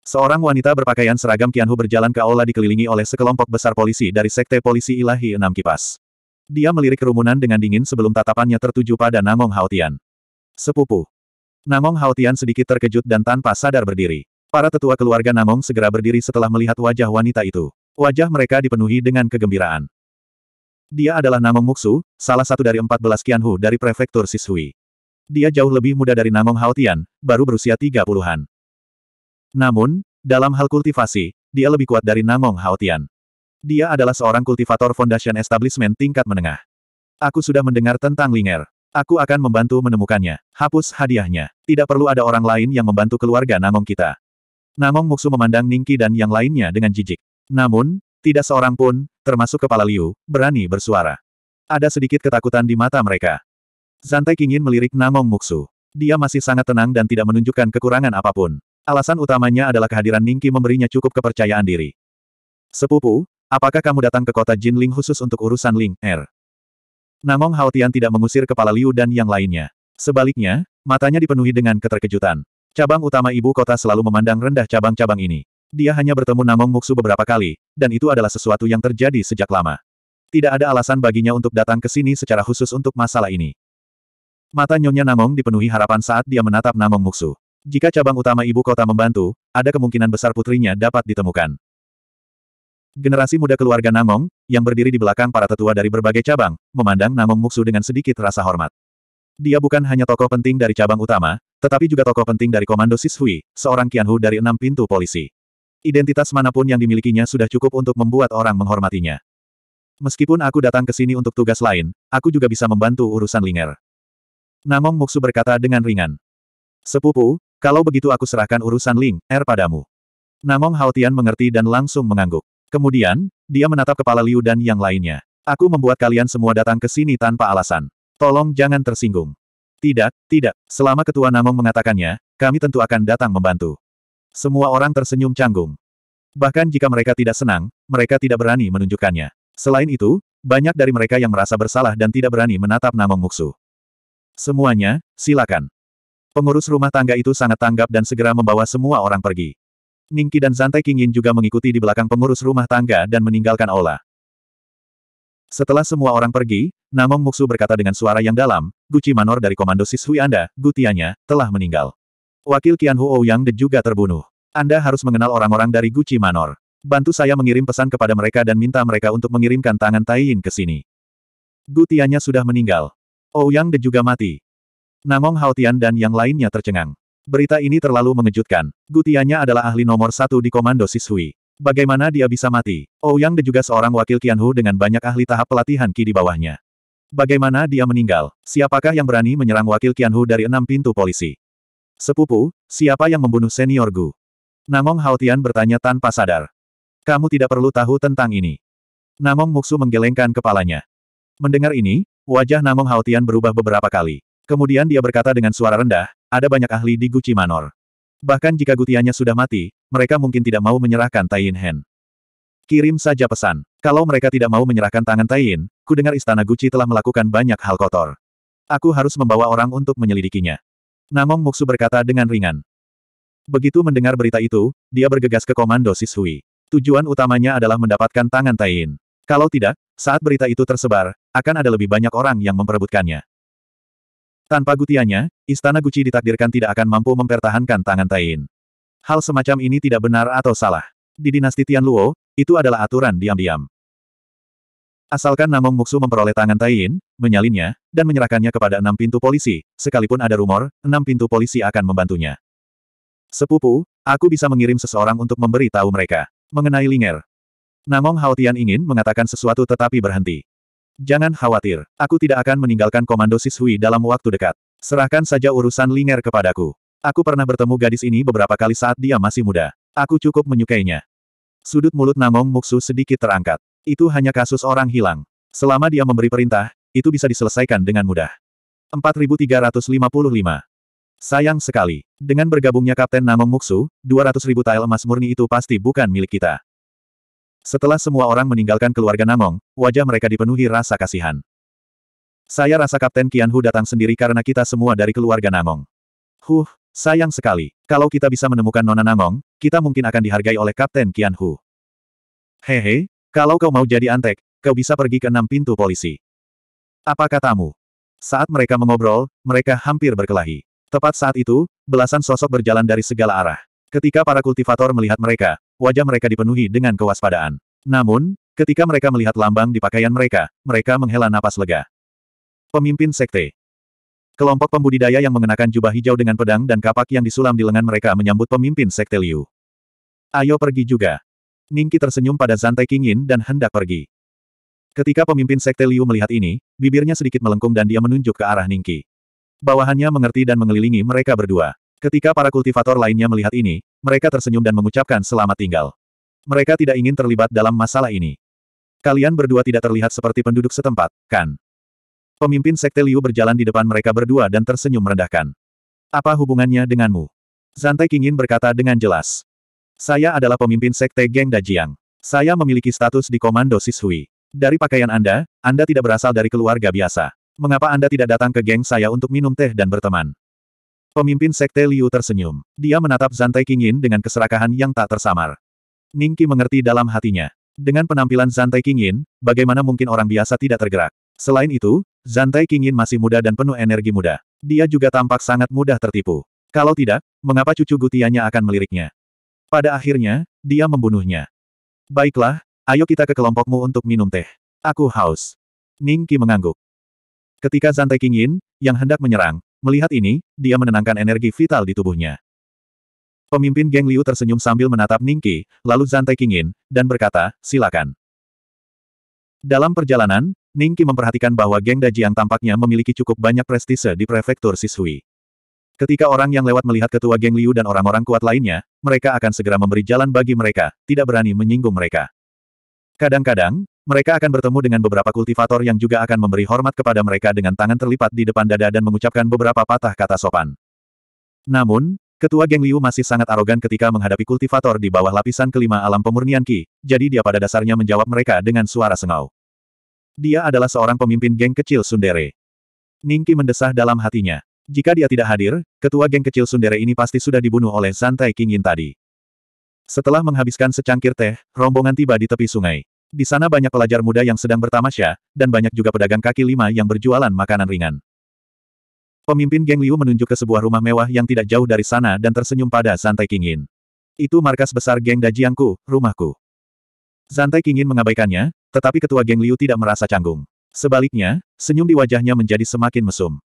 Seorang wanita berpakaian seragam Qianhu berjalan ke aula dikelilingi oleh sekelompok besar polisi dari Sekte Polisi Ilahi Enam Kipas. Dia melirik kerumunan dengan dingin sebelum tatapannya tertuju pada Namong Haotian. Sepupu. Namong Haotian sedikit terkejut dan tanpa sadar berdiri. Para tetua keluarga Namong segera berdiri setelah melihat wajah wanita itu. Wajah mereka dipenuhi dengan kegembiraan. Dia adalah Namong Muksu, salah satu dari empat belas kianhu dari prefektur Sisui. Dia jauh lebih muda dari Namong Haotian, baru berusia tiga puluhan. Namun, dalam hal kultivasi, dia lebih kuat dari Namong Haotian. Dia adalah seorang kultivator Foundation Establishment tingkat menengah. Aku sudah mendengar tentang Linger. Aku akan membantu menemukannya. Hapus hadiahnya. Tidak perlu ada orang lain yang membantu keluarga Namong kita. Namong Muksu memandang Ningki dan yang lainnya dengan jijik. Namun, tidak seorang pun, termasuk kepala Liu, berani bersuara. Ada sedikit ketakutan di mata mereka. Zantai ingin melirik Namong Muksu. Dia masih sangat tenang dan tidak menunjukkan kekurangan apapun. Alasan utamanya adalah kehadiran Ningki memberinya cukup kepercayaan diri. Sepupu, Apakah kamu datang ke kota Jinling khusus untuk urusan Ling Er? Namong Haotian tidak mengusir kepala Liu dan yang lainnya. Sebaliknya, matanya dipenuhi dengan keterkejutan. Cabang utama ibu kota selalu memandang rendah cabang-cabang ini. Dia hanya bertemu Namong Muksu beberapa kali, dan itu adalah sesuatu yang terjadi sejak lama. Tidak ada alasan baginya untuk datang ke sini secara khusus untuk masalah ini. Mata Nyonya Namong dipenuhi harapan saat dia menatap Namong Muksu. Jika cabang utama ibu kota membantu, ada kemungkinan besar putrinya dapat ditemukan. Generasi muda keluarga Namong, yang berdiri di belakang para tetua dari berbagai cabang, memandang Namong Muksu dengan sedikit rasa hormat. Dia bukan hanya tokoh penting dari cabang utama, tetapi juga tokoh penting dari Komando Hui, seorang Kianhu dari enam pintu polisi. Identitas manapun yang dimilikinya sudah cukup untuk membuat orang menghormatinya. Meskipun aku datang ke sini untuk tugas lain, aku juga bisa membantu urusan Linger. Namong Muksu berkata dengan ringan. Sepupu, kalau begitu aku serahkan urusan Ling, Er padamu. Namong Haotian mengerti dan langsung mengangguk. Kemudian, dia menatap kepala Liu dan yang lainnya. Aku membuat kalian semua datang ke sini tanpa alasan. Tolong jangan tersinggung. Tidak, tidak. Selama Ketua Namong mengatakannya, kami tentu akan datang membantu. Semua orang tersenyum canggung. Bahkan jika mereka tidak senang, mereka tidak berani menunjukkannya. Selain itu, banyak dari mereka yang merasa bersalah dan tidak berani menatap Namong Muksu. Semuanya, silakan. Pengurus rumah tangga itu sangat tanggap dan segera membawa semua orang pergi. Ningki dan Zantai Kingin juga mengikuti di belakang pengurus rumah tangga dan meninggalkan aula. Setelah semua orang pergi, Namong Muksu berkata dengan suara yang dalam, Guci Manor dari Komando Siswi Anda, Gutianya, telah meninggal. Wakil Qian Huo Yang De juga terbunuh. Anda harus mengenal orang-orang dari Guci Manor. Bantu saya mengirim pesan kepada mereka dan minta mereka untuk mengirimkan tangan Taiyin ke sini. Gutianya sudah meninggal. Ouyang De juga mati. Namong Haotian dan yang lainnya tercengang. Berita ini terlalu mengejutkan. Gutianya adalah ahli nomor satu di komando Sisui. Bagaimana dia bisa mati? Ouyang oh, De juga seorang wakil Qianhu dengan banyak ahli tahap pelatihan Qi di bawahnya. Bagaimana dia meninggal? Siapakah yang berani menyerang wakil Qianhu dari enam pintu polisi? Sepupu, siapa yang membunuh senior Gu? Namong Haotian bertanya tanpa sadar. Kamu tidak perlu tahu tentang ini. Namong Muksu menggelengkan kepalanya. Mendengar ini, wajah Namong Haotian berubah beberapa kali. Kemudian dia berkata dengan suara rendah, ada banyak ahli di Gucci Manor. Bahkan jika gutiannya sudah mati, mereka mungkin tidak mau menyerahkan Taiyin Hen. Kirim saja pesan. Kalau mereka tidak mau menyerahkan tangan Taiyin, ku dengar istana Gucci telah melakukan banyak hal kotor. Aku harus membawa orang untuk menyelidikinya. Namong Muksu berkata dengan ringan. Begitu mendengar berita itu, dia bergegas ke komando Sishui. Tujuan utamanya adalah mendapatkan tangan Taiyin. Kalau tidak, saat berita itu tersebar, akan ada lebih banyak orang yang memperebutkannya. Tanpa gutiannya, istana Gucci ditakdirkan tidak akan mampu mempertahankan tangan Tain. Hal semacam ini tidak benar atau salah. Di dinasti Tianluo, itu adalah aturan diam-diam. Asalkan Namong Muksu memperoleh tangan Tain, menyalinnya, dan menyerahkannya kepada enam pintu polisi, sekalipun ada rumor, enam pintu polisi akan membantunya. Sepupu, aku bisa mengirim seseorang untuk memberi tahu mereka. Mengenai Linger. Namong Haotian ingin mengatakan sesuatu tetapi berhenti. Jangan khawatir, aku tidak akan meninggalkan komando Sishui dalam waktu dekat. Serahkan saja urusan Linger kepadaku. Aku pernah bertemu gadis ini beberapa kali saat dia masih muda. Aku cukup menyukainya. Sudut mulut Namong Muksu sedikit terangkat. Itu hanya kasus orang hilang. Selama dia memberi perintah, itu bisa diselesaikan dengan mudah. 4355. Sayang sekali. Dengan bergabungnya Kapten Namong Muksu, 200 ribu tile emas murni itu pasti bukan milik kita. Setelah semua orang meninggalkan keluarga Namong, wajah mereka dipenuhi rasa kasihan. Saya rasa Kapten Kianhu datang sendiri karena kita semua dari keluarga Namong. Huh, sayang sekali. Kalau kita bisa menemukan Nona Namong, kita mungkin akan dihargai oleh Kapten Kianhu. Hehe, kalau kau mau jadi antek, kau bisa pergi ke enam pintu polisi. Apa katamu? Saat mereka mengobrol, mereka hampir berkelahi. Tepat saat itu, belasan sosok berjalan dari segala arah. Ketika para kultivator melihat mereka, wajah mereka dipenuhi dengan kewaspadaan. Namun, ketika mereka melihat lambang di pakaian mereka, mereka menghela napas lega. Pemimpin Sekte Kelompok pembudidaya yang mengenakan jubah hijau dengan pedang dan kapak yang disulam di lengan mereka menyambut pemimpin Sekte Liu. Ayo pergi juga. Ningki tersenyum pada Zantai Kingin dan hendak pergi. Ketika pemimpin Sekte Liu melihat ini, bibirnya sedikit melengkung dan dia menunjuk ke arah Ningki. Bawahannya mengerti dan mengelilingi mereka berdua. Ketika para kultivator lainnya melihat ini, mereka tersenyum dan mengucapkan selamat tinggal. Mereka tidak ingin terlibat dalam masalah ini. Kalian berdua tidak terlihat seperti penduduk setempat, kan? Pemimpin Sekte Liu berjalan di depan mereka berdua dan tersenyum merendahkan. Apa hubungannya denganmu? Zantai Kingin berkata dengan jelas. Saya adalah pemimpin Sekte Geng Dajiang. Saya memiliki status di Komando Sishui. Dari pakaian Anda, Anda tidak berasal dari keluarga biasa. Mengapa Anda tidak datang ke geng saya untuk minum teh dan berteman? Pemimpin Sekte Liu tersenyum. Dia menatap Zantai Yin dengan keserakahan yang tak tersamar. Ningki mengerti dalam hatinya. Dengan penampilan Zantai Yin, bagaimana mungkin orang biasa tidak tergerak? Selain itu, Zantai Yin masih muda dan penuh energi muda. Dia juga tampak sangat mudah tertipu. Kalau tidak, mengapa cucu Gutianya akan meliriknya? Pada akhirnya, dia membunuhnya. Baiklah, ayo kita ke kelompokmu untuk minum teh. Aku haus. Ningki mengangguk. Ketika Zantai Yin yang hendak menyerang, Melihat ini, dia menenangkan energi vital di tubuhnya. Pemimpin geng Liu tersenyum sambil menatap Ningki, lalu Zantai Kingin, dan berkata, silakan. Dalam perjalanan, Ningki memperhatikan bahwa geng Dajiang tampaknya memiliki cukup banyak prestise di prefektur Sisui. Ketika orang yang lewat melihat ketua geng Liu dan orang-orang kuat lainnya, mereka akan segera memberi jalan bagi mereka, tidak berani menyinggung mereka. Kadang-kadang, mereka akan bertemu dengan beberapa kultivator yang juga akan memberi hormat kepada mereka dengan tangan terlipat di depan dada dan mengucapkan beberapa patah kata sopan. Namun, ketua geng Liu masih sangat arogan ketika menghadapi kultivator di bawah lapisan kelima alam pemurnian Ki, jadi dia pada dasarnya menjawab mereka dengan suara sengau. Dia adalah seorang pemimpin geng kecil Sundere. Ningki mendesah dalam hatinya. Jika dia tidak hadir, ketua geng kecil Sundere ini pasti sudah dibunuh oleh Santai Kingin tadi. Setelah menghabiskan secangkir teh, rombongan tiba di tepi sungai. Di sana banyak pelajar muda yang sedang bertamasya, dan banyak juga pedagang kaki lima yang berjualan makanan ringan. Pemimpin geng Liu menunjuk ke sebuah rumah mewah yang tidak jauh dari sana dan tersenyum pada Zantai Kingin. Itu markas besar geng Dajiangku, rumahku. Zantai Kingin mengabaikannya, tetapi ketua geng Liu tidak merasa canggung. Sebaliknya, senyum di wajahnya menjadi semakin mesum.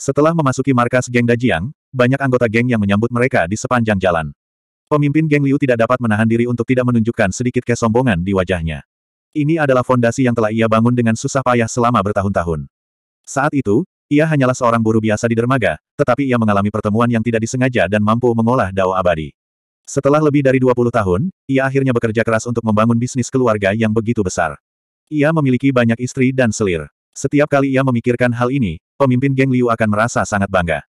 Setelah memasuki markas geng Dajiang, banyak anggota geng yang menyambut mereka di sepanjang jalan. Pemimpin geng Liu tidak dapat menahan diri untuk tidak menunjukkan sedikit kesombongan di wajahnya. Ini adalah fondasi yang telah ia bangun dengan susah payah selama bertahun-tahun. Saat itu, ia hanyalah seorang buruh biasa di dermaga, tetapi ia mengalami pertemuan yang tidak disengaja dan mampu mengolah dao abadi. Setelah lebih dari 20 tahun, ia akhirnya bekerja keras untuk membangun bisnis keluarga yang begitu besar. Ia memiliki banyak istri dan selir. Setiap kali ia memikirkan hal ini, pemimpin geng Liu akan merasa sangat bangga.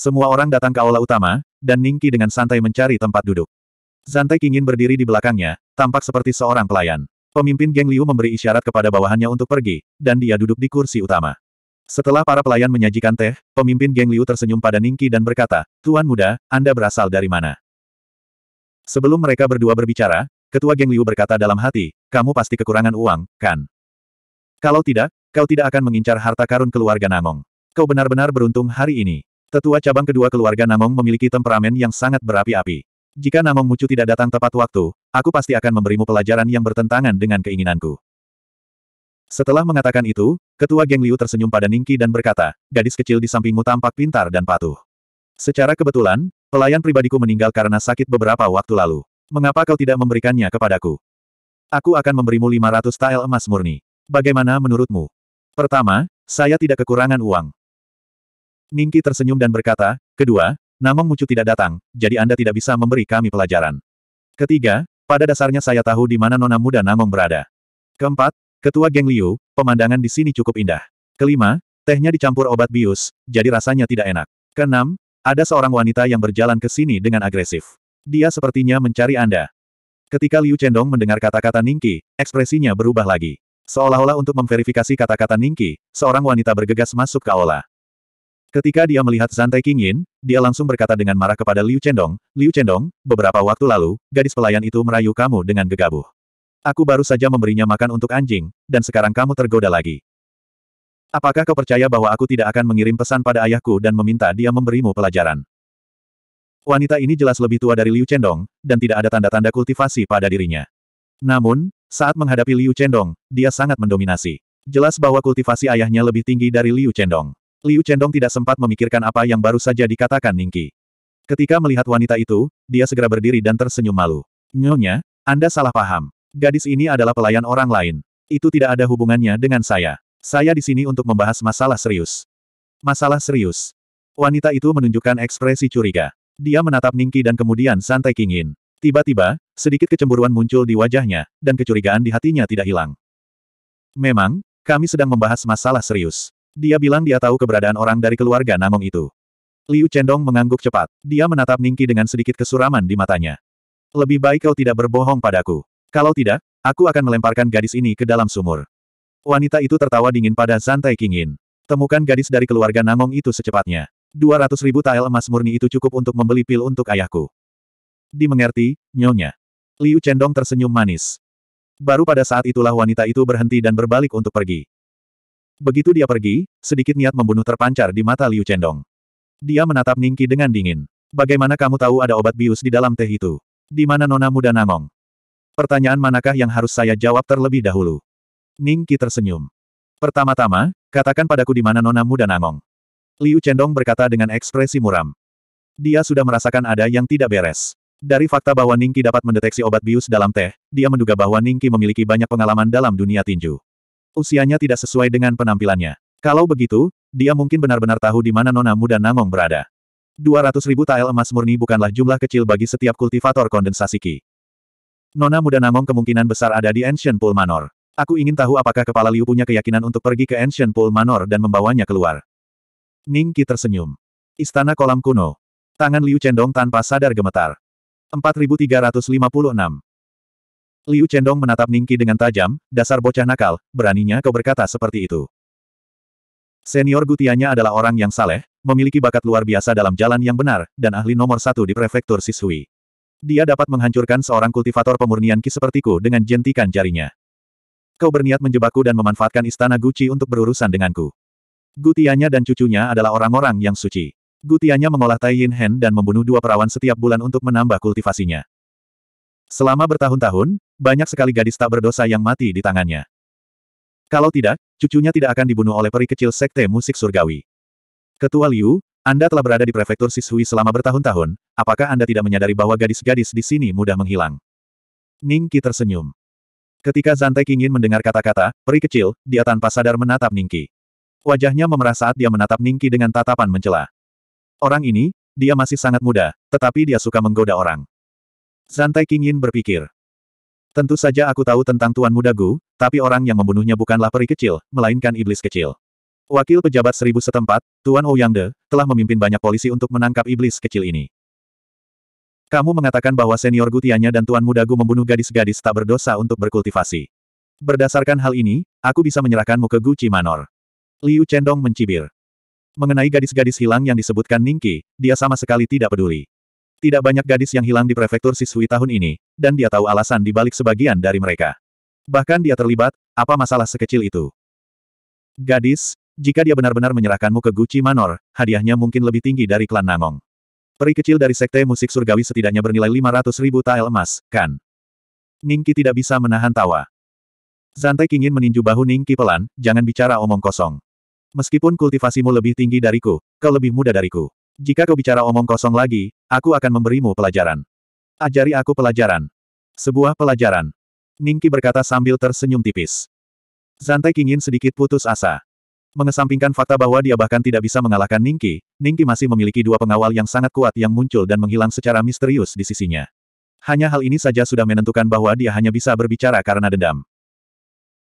Semua orang datang ke aula utama, dan Ningki dengan santai mencari tempat duduk. Zantai Kingin berdiri di belakangnya, tampak seperti seorang pelayan. Pemimpin geng Liu memberi isyarat kepada bawahannya untuk pergi, dan dia duduk di kursi utama. Setelah para pelayan menyajikan teh, pemimpin geng Liu tersenyum pada Ningki dan berkata, Tuan muda, Anda berasal dari mana? Sebelum mereka berdua berbicara, ketua geng Liu berkata dalam hati, kamu pasti kekurangan uang, kan? Kalau tidak, kau tidak akan mengincar harta karun keluarga Nangong. Kau benar-benar beruntung hari ini. Tetua cabang kedua keluarga Namong memiliki temperamen yang sangat berapi-api. Jika Namong Mucu tidak datang tepat waktu, aku pasti akan memberimu pelajaran yang bertentangan dengan keinginanku. Setelah mengatakan itu, ketua geng Liu tersenyum pada Ningki dan berkata, gadis kecil di sampingmu tampak pintar dan patuh. Secara kebetulan, pelayan pribadiku meninggal karena sakit beberapa waktu lalu. Mengapa kau tidak memberikannya kepadaku? Aku akan memberimu 500 tael emas murni. Bagaimana menurutmu? Pertama, saya tidak kekurangan uang. Ningki tersenyum dan berkata, kedua, Namong Mucu tidak datang, jadi Anda tidak bisa memberi kami pelajaran. Ketiga, pada dasarnya saya tahu di mana nona muda Namong berada. Keempat, ketua geng Liu, pemandangan di sini cukup indah. Kelima, tehnya dicampur obat bius, jadi rasanya tidak enak. Keenam, ada seorang wanita yang berjalan ke sini dengan agresif. Dia sepertinya mencari Anda. Ketika Liu Cendong mendengar kata-kata Ningki, ekspresinya berubah lagi. Seolah-olah untuk memverifikasi kata-kata Ningki, seorang wanita bergegas masuk ke aula. Ketika dia melihat Zantai Yin, dia langsung berkata dengan marah kepada Liu Chendong, Liu Chendong, beberapa waktu lalu, gadis pelayan itu merayu kamu dengan gegabah. Aku baru saja memberinya makan untuk anjing, dan sekarang kamu tergoda lagi. Apakah kau percaya bahwa aku tidak akan mengirim pesan pada ayahku dan meminta dia memberimu pelajaran? Wanita ini jelas lebih tua dari Liu Chendong, dan tidak ada tanda-tanda kultivasi pada dirinya. Namun, saat menghadapi Liu Chendong, dia sangat mendominasi. Jelas bahwa kultivasi ayahnya lebih tinggi dari Liu Chendong. Liu Chendong tidak sempat memikirkan apa yang baru saja dikatakan Ningki. Ketika melihat wanita itu, dia segera berdiri dan tersenyum malu. Nyonya, Anda salah paham. Gadis ini adalah pelayan orang lain. Itu tidak ada hubungannya dengan saya. Saya di sini untuk membahas masalah serius. Masalah serius. Wanita itu menunjukkan ekspresi curiga. Dia menatap Ningki dan kemudian santai kingin. Tiba-tiba, sedikit kecemburuan muncul di wajahnya, dan kecurigaan di hatinya tidak hilang. Memang, kami sedang membahas masalah serius. Dia bilang dia tahu keberadaan orang dari keluarga Namong itu. Liu Chendong mengangguk cepat. Dia menatap Ningki dengan sedikit kesuraman di matanya. Lebih baik kau tidak berbohong padaku. Kalau tidak, aku akan melemparkan gadis ini ke dalam sumur. Wanita itu tertawa dingin pada Zantai Kingin. Temukan gadis dari keluarga Namong itu secepatnya. 200 ribu tael emas murni itu cukup untuk membeli pil untuk ayahku. Dimengerti, nyonya. Liu Chendong tersenyum manis. Baru pada saat itulah wanita itu berhenti dan berbalik untuk pergi. Begitu dia pergi, sedikit niat membunuh terpancar di mata Liu Chendong. Dia menatap Ningki dengan dingin. Bagaimana kamu tahu ada obat bius di dalam teh itu? Di mana nona muda nangong? Pertanyaan manakah yang harus saya jawab terlebih dahulu? Ningki tersenyum. Pertama-tama, katakan padaku di mana nona muda nangong. Liu Chendong berkata dengan ekspresi muram. Dia sudah merasakan ada yang tidak beres. Dari fakta bahwa Ningki dapat mendeteksi obat bius dalam teh, dia menduga bahwa Ningki memiliki banyak pengalaman dalam dunia tinju. Usianya tidak sesuai dengan penampilannya. Kalau begitu, dia mungkin benar-benar tahu di mana Nona Muda Namong berada. 200 ribu tael emas murni bukanlah jumlah kecil bagi setiap kultivator kondensasi Ki. Nona Muda Namong kemungkinan besar ada di Ancient Pool Manor. Aku ingin tahu apakah kepala Liu punya keyakinan untuk pergi ke Ancient Pool Manor dan membawanya keluar. Ning Ki tersenyum. Istana kolam kuno. Tangan Liu Cendong tanpa sadar gemetar. 4356. Liu Chendong menatap Ningki dengan tajam, dasar bocah nakal, beraninya kau berkata seperti itu. Senior Gutianya adalah orang yang saleh, memiliki bakat luar biasa dalam jalan yang benar, dan ahli nomor satu di prefektur Sisui. Dia dapat menghancurkan seorang kultivator pemurnian ki sepertiku dengan jentikan jarinya. Kau berniat menjebakku dan memanfaatkan istana Gucci untuk berurusan denganku. Gutianya dan cucunya adalah orang-orang yang suci. Gutianya mengolah Tai Yin Hen dan membunuh dua perawan setiap bulan untuk menambah kultivasinya. Selama bertahun-tahun, banyak sekali gadis tak berdosa yang mati di tangannya. Kalau tidak, cucunya tidak akan dibunuh oleh peri kecil Sekte Musik Surgawi. Ketua Liu, Anda telah berada di prefektur Sishui selama bertahun-tahun, apakah Anda tidak menyadari bahwa gadis-gadis di sini mudah menghilang? Ning tersenyum. Ketika Zante ingin mendengar kata-kata, peri kecil, dia tanpa sadar menatap Ning Wajahnya memerah saat dia menatap Ning dengan tatapan mencela. Orang ini, dia masih sangat muda, tetapi dia suka menggoda orang. Santai King Yin berpikir. Tentu saja aku tahu tentang Tuan Muda Gu, tapi orang yang membunuhnya bukanlah peri kecil, melainkan iblis kecil. Wakil pejabat seribu setempat, Tuan Ouyangde, telah memimpin banyak polisi untuk menangkap iblis kecil ini. Kamu mengatakan bahwa senior Gutianya dan Tuan Mudagu membunuh gadis-gadis tak berdosa untuk berkultivasi. Berdasarkan hal ini, aku bisa menyerahkanmu ke Gu Manor. Liu Cendong mencibir. Mengenai gadis-gadis hilang yang disebutkan Ningki, dia sama sekali tidak peduli. Tidak banyak gadis yang hilang di prefektur siswi tahun ini, dan dia tahu alasan di balik sebagian dari mereka. Bahkan dia terlibat, apa masalah sekecil itu? Gadis, jika dia benar-benar menyerahkanmu ke Gucci Manor, hadiahnya mungkin lebih tinggi dari klan Nangong. Peri kecil dari sekte musik surgawi setidaknya bernilai 500 ribu tael emas, kan? Ningki tidak bisa menahan tawa. Zantai ingin meninju bahu Ningki pelan, jangan bicara omong kosong. Meskipun kultivasimu lebih tinggi dariku, kau lebih muda dariku. Jika kau bicara omong kosong lagi, aku akan memberimu pelajaran. Ajari aku pelajaran. Sebuah pelajaran. Ningki berkata sambil tersenyum tipis. Zantai Kingin sedikit putus asa. Mengesampingkan fakta bahwa dia bahkan tidak bisa mengalahkan Ningki, Ningki masih memiliki dua pengawal yang sangat kuat yang muncul dan menghilang secara misterius di sisinya. Hanya hal ini saja sudah menentukan bahwa dia hanya bisa berbicara karena dendam.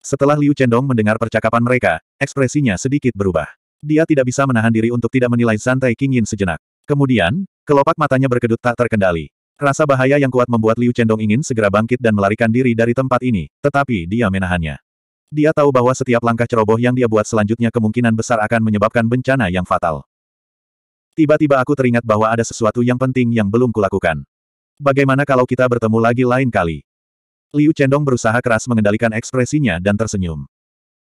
Setelah Liu Chendong mendengar percakapan mereka, ekspresinya sedikit berubah. Dia tidak bisa menahan diri untuk tidak menilai santai King Yin sejenak. Kemudian, kelopak matanya berkedut tak terkendali. Rasa bahaya yang kuat membuat Liu Chendong ingin segera bangkit dan melarikan diri dari tempat ini, tetapi dia menahannya. Dia tahu bahwa setiap langkah ceroboh yang dia buat selanjutnya kemungkinan besar akan menyebabkan bencana yang fatal. Tiba-tiba aku teringat bahwa ada sesuatu yang penting yang belum kulakukan. Bagaimana kalau kita bertemu lagi lain kali? Liu Chendong berusaha keras mengendalikan ekspresinya dan tersenyum.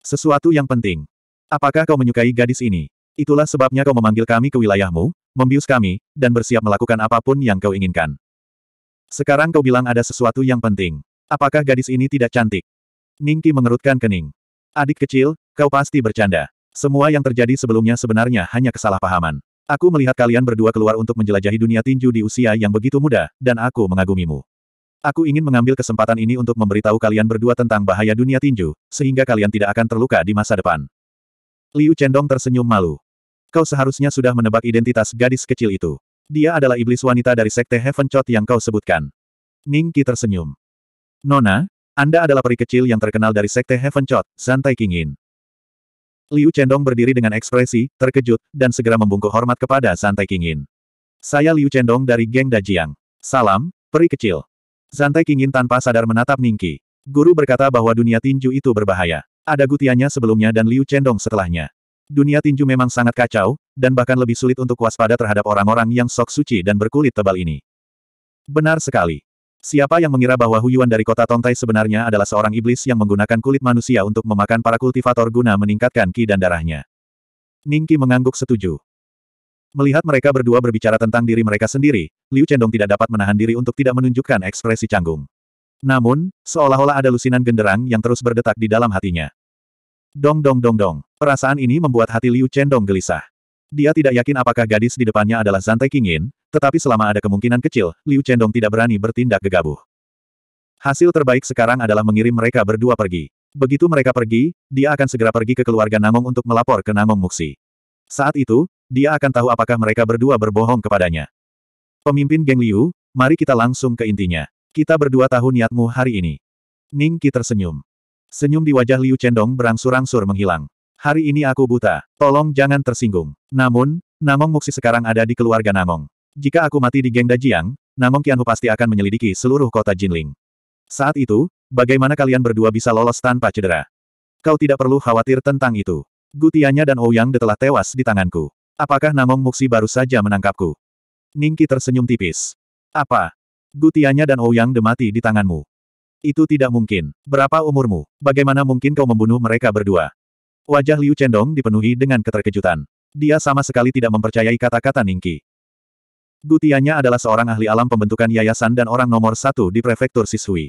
Sesuatu yang penting. Apakah kau menyukai gadis ini? Itulah sebabnya kau memanggil kami ke wilayahmu, membius kami, dan bersiap melakukan apapun yang kau inginkan. Sekarang kau bilang ada sesuatu yang penting. Apakah gadis ini tidak cantik? Ningki mengerutkan kening. Adik kecil, kau pasti bercanda. Semua yang terjadi sebelumnya sebenarnya hanya kesalahpahaman. Aku melihat kalian berdua keluar untuk menjelajahi dunia tinju di usia yang begitu muda, dan aku mengagumimu. Aku ingin mengambil kesempatan ini untuk memberitahu kalian berdua tentang bahaya dunia tinju, sehingga kalian tidak akan terluka di masa depan. Liu Cendong tersenyum malu. Kau seharusnya sudah menebak identitas gadis kecil itu. Dia adalah iblis wanita dari sekte Heaven Chot yang kau sebutkan. Ning Qi tersenyum. Nona, Anda adalah peri kecil yang terkenal dari sekte Heaven Chot, Santai Kingin. Liu Cendong berdiri dengan ekspresi, terkejut, dan segera membungkuk hormat kepada Santai Kingin. Saya Liu Cendong dari geng Dajiang. Salam, peri kecil. Santai Kingin tanpa sadar menatap Ning Qi. Guru berkata bahwa dunia tinju itu berbahaya. Ada gutiannya sebelumnya dan Liu Chendong setelahnya. Dunia tinju memang sangat kacau, dan bahkan lebih sulit untuk waspada terhadap orang-orang yang sok suci dan berkulit tebal ini. Benar sekali. Siapa yang mengira bahwa Huyuan dari kota Tongtai sebenarnya adalah seorang iblis yang menggunakan kulit manusia untuk memakan para kultivator guna meningkatkan ki dan darahnya? Ningki mengangguk setuju. Melihat mereka berdua berbicara tentang diri mereka sendiri, Liu Chendong tidak dapat menahan diri untuk tidak menunjukkan ekspresi canggung. Namun, seolah-olah ada lusinan genderang yang terus berdetak di dalam hatinya. Dong dong dong dong. Perasaan ini membuat hati Liu Chendong gelisah. Dia tidak yakin apakah gadis di depannya adalah Zantai Kingin tetapi selama ada kemungkinan kecil, Liu Chendong tidak berani bertindak gegabah. Hasil terbaik sekarang adalah mengirim mereka berdua pergi. Begitu mereka pergi, dia akan segera pergi ke keluarga Nangong untuk melapor ke Nangong Muksi Saat itu, dia akan tahu apakah mereka berdua berbohong kepadanya. Pemimpin geng Liu, mari kita langsung ke intinya. Kita berdua tahu niatmu hari ini. Ning Qi tersenyum. Senyum di wajah Liu Cendong berangsur-angsur menghilang. Hari ini aku buta, tolong jangan tersinggung. Namun, Namong Muksi sekarang ada di keluarga Namong. Jika aku mati di geng Dajiang, Namong Qianhu pasti akan menyelidiki seluruh kota Jinling. Saat itu, bagaimana kalian berdua bisa lolos tanpa cedera? Kau tidak perlu khawatir tentang itu. Gutianya dan Ouyang telah tewas di tanganku. Apakah Namong Muksi baru saja menangkapku? Ningki tersenyum tipis. Apa? Gutianya dan Ouyang demati di tanganmu. Itu tidak mungkin. Berapa umurmu? Bagaimana mungkin kau membunuh mereka berdua? Wajah Liu Cendong dipenuhi dengan keterkejutan. Dia sama sekali tidak mempercayai kata-kata Ningki. Gutianya adalah seorang ahli alam pembentukan yayasan dan orang nomor satu di prefektur Sisui.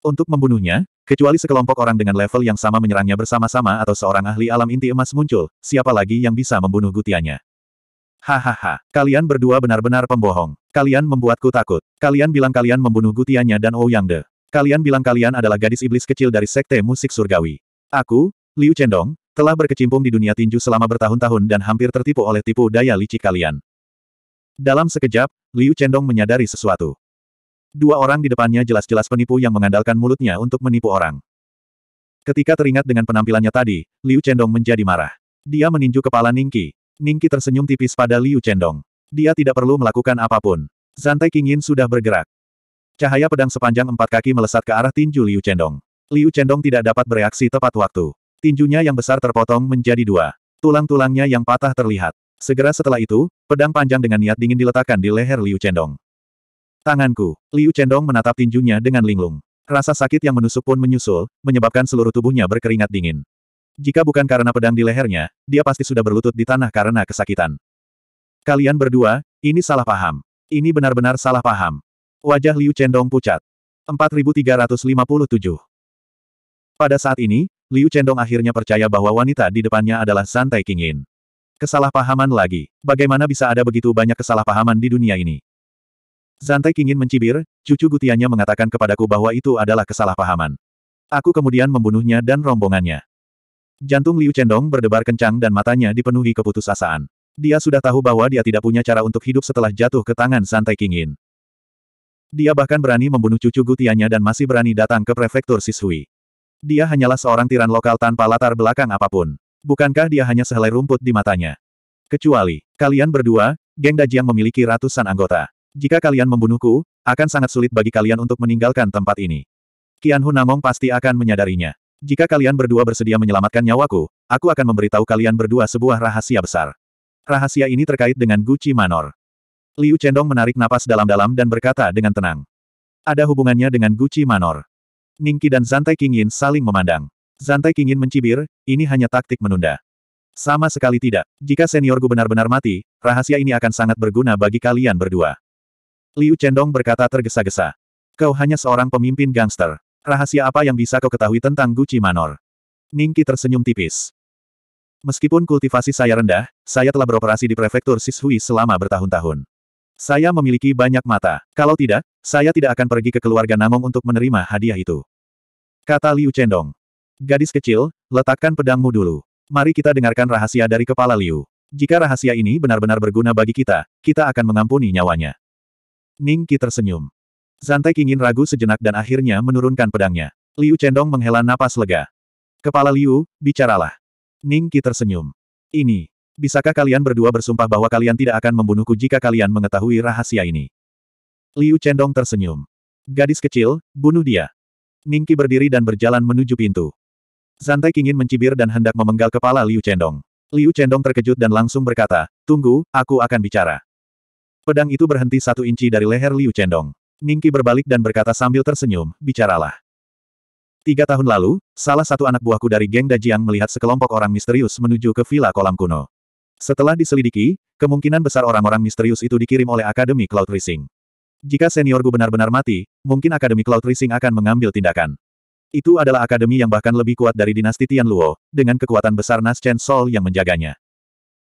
Untuk membunuhnya, kecuali sekelompok orang dengan level yang sama menyerangnya bersama-sama atau seorang ahli alam inti emas muncul, siapa lagi yang bisa membunuh Gutianya? Hahaha, kalian berdua benar-benar pembohong. Kalian membuatku takut. Kalian bilang kalian membunuh Gutianya dan Ouyangde. Oh kalian bilang kalian adalah gadis iblis kecil dari sekte musik surgawi. Aku, Liu Chendong, telah berkecimpung di dunia tinju selama bertahun-tahun dan hampir tertipu oleh tipu daya licik kalian. Dalam sekejap, Liu Chendong menyadari sesuatu. Dua orang di depannya jelas-jelas penipu yang mengandalkan mulutnya untuk menipu orang. Ketika teringat dengan penampilannya tadi, Liu Chendong menjadi marah. Dia meninju kepala Ningqi. Ningki tersenyum tipis pada Liu Cendong. Dia tidak perlu melakukan apapun. Zantai Kingin sudah bergerak. Cahaya pedang sepanjang empat kaki melesat ke arah tinju Liu Cendong. Liu Cendong tidak dapat bereaksi tepat waktu. Tinjunya yang besar terpotong menjadi dua. Tulang-tulangnya yang patah terlihat. Segera setelah itu, pedang panjang dengan niat dingin diletakkan di leher Liu Cendong. Tanganku, Liu Cendong menatap tinjunya dengan linglung. Rasa sakit yang menusuk pun menyusul, menyebabkan seluruh tubuhnya berkeringat dingin. Jika bukan karena pedang di lehernya, dia pasti sudah berlutut di tanah karena kesakitan. Kalian berdua, ini salah paham. Ini benar-benar salah paham. Wajah Liu Cendong pucat. 4357. Pada saat ini, Liu Cendong akhirnya percaya bahwa wanita di depannya adalah San Tai Yin. Kesalahpahaman lagi. Bagaimana bisa ada begitu banyak kesalahpahaman di dunia ini? Zantai Yin mencibir, cucu gutianya mengatakan kepadaku bahwa itu adalah kesalahpahaman. Aku kemudian membunuhnya dan rombongannya. Jantung Liu Chendong berdebar kencang dan matanya dipenuhi keputusasaan. Dia sudah tahu bahwa dia tidak punya cara untuk hidup setelah jatuh ke tangan Santai Kingin. Dia bahkan berani membunuh cucu gutianya dan masih berani datang ke prefektur Sisui. Dia hanyalah seorang tiran lokal tanpa latar belakang apapun. Bukankah dia hanya sehelai rumput di matanya? Kecuali, kalian berdua, geng Dajiang memiliki ratusan anggota. Jika kalian membunuhku, akan sangat sulit bagi kalian untuk meninggalkan tempat ini. Qian Hu Namong pasti akan menyadarinya. Jika kalian berdua bersedia menyelamatkan nyawaku, aku akan memberitahu kalian berdua sebuah rahasia besar. Rahasia ini terkait dengan Gucci Manor. Liu Cendong menarik napas dalam-dalam dan berkata dengan tenang. Ada hubungannya dengan Gucci Manor. Ningki dan Zantai Kingin saling memandang. Zantai Kingin mencibir, ini hanya taktik menunda. Sama sekali tidak. Jika seniorku benar-benar mati, rahasia ini akan sangat berguna bagi kalian berdua. Liu Cendong berkata tergesa-gesa. Kau hanya seorang pemimpin gangster. Rahasia apa yang bisa kau ketahui tentang Gucci Manor? Ningki tersenyum tipis. Meskipun kultivasi saya rendah, saya telah beroperasi di prefektur Sishui selama bertahun-tahun. Saya memiliki banyak mata. Kalau tidak, saya tidak akan pergi ke keluarga Namong untuk menerima hadiah itu. Kata Liu Cendong. Gadis kecil, letakkan pedangmu dulu. Mari kita dengarkan rahasia dari kepala Liu. Jika rahasia ini benar-benar berguna bagi kita, kita akan mengampuni nyawanya. Ningki tersenyum. Zantai Kingin ragu sejenak dan akhirnya menurunkan pedangnya. Liu Cendong menghela napas lega. Kepala Liu, bicaralah. Ning Qi tersenyum. Ini. Bisakah kalian berdua bersumpah bahwa kalian tidak akan membunuhku jika kalian mengetahui rahasia ini? Liu Cendong tersenyum. Gadis kecil, bunuh dia. Ning berdiri dan berjalan menuju pintu. Zantai Kingin mencibir dan hendak memenggal kepala Liu Cendong. Liu Cendong terkejut dan langsung berkata, Tunggu, aku akan bicara. Pedang itu berhenti satu inci dari leher Liu Cendong. Ningki berbalik dan berkata sambil tersenyum, bicaralah. Tiga tahun lalu, salah satu anak buahku dari geng Dajiang melihat sekelompok orang misterius menuju ke villa kolam kuno. Setelah diselidiki, kemungkinan besar orang-orang misterius itu dikirim oleh Akademi Cloud Racing. Jika seniorku benar-benar mati, mungkin Akademi Cloud Racing akan mengambil tindakan. Itu adalah akademi yang bahkan lebih kuat dari dinasti Tianluo, dengan kekuatan besar Nas Chen Sol yang menjaganya.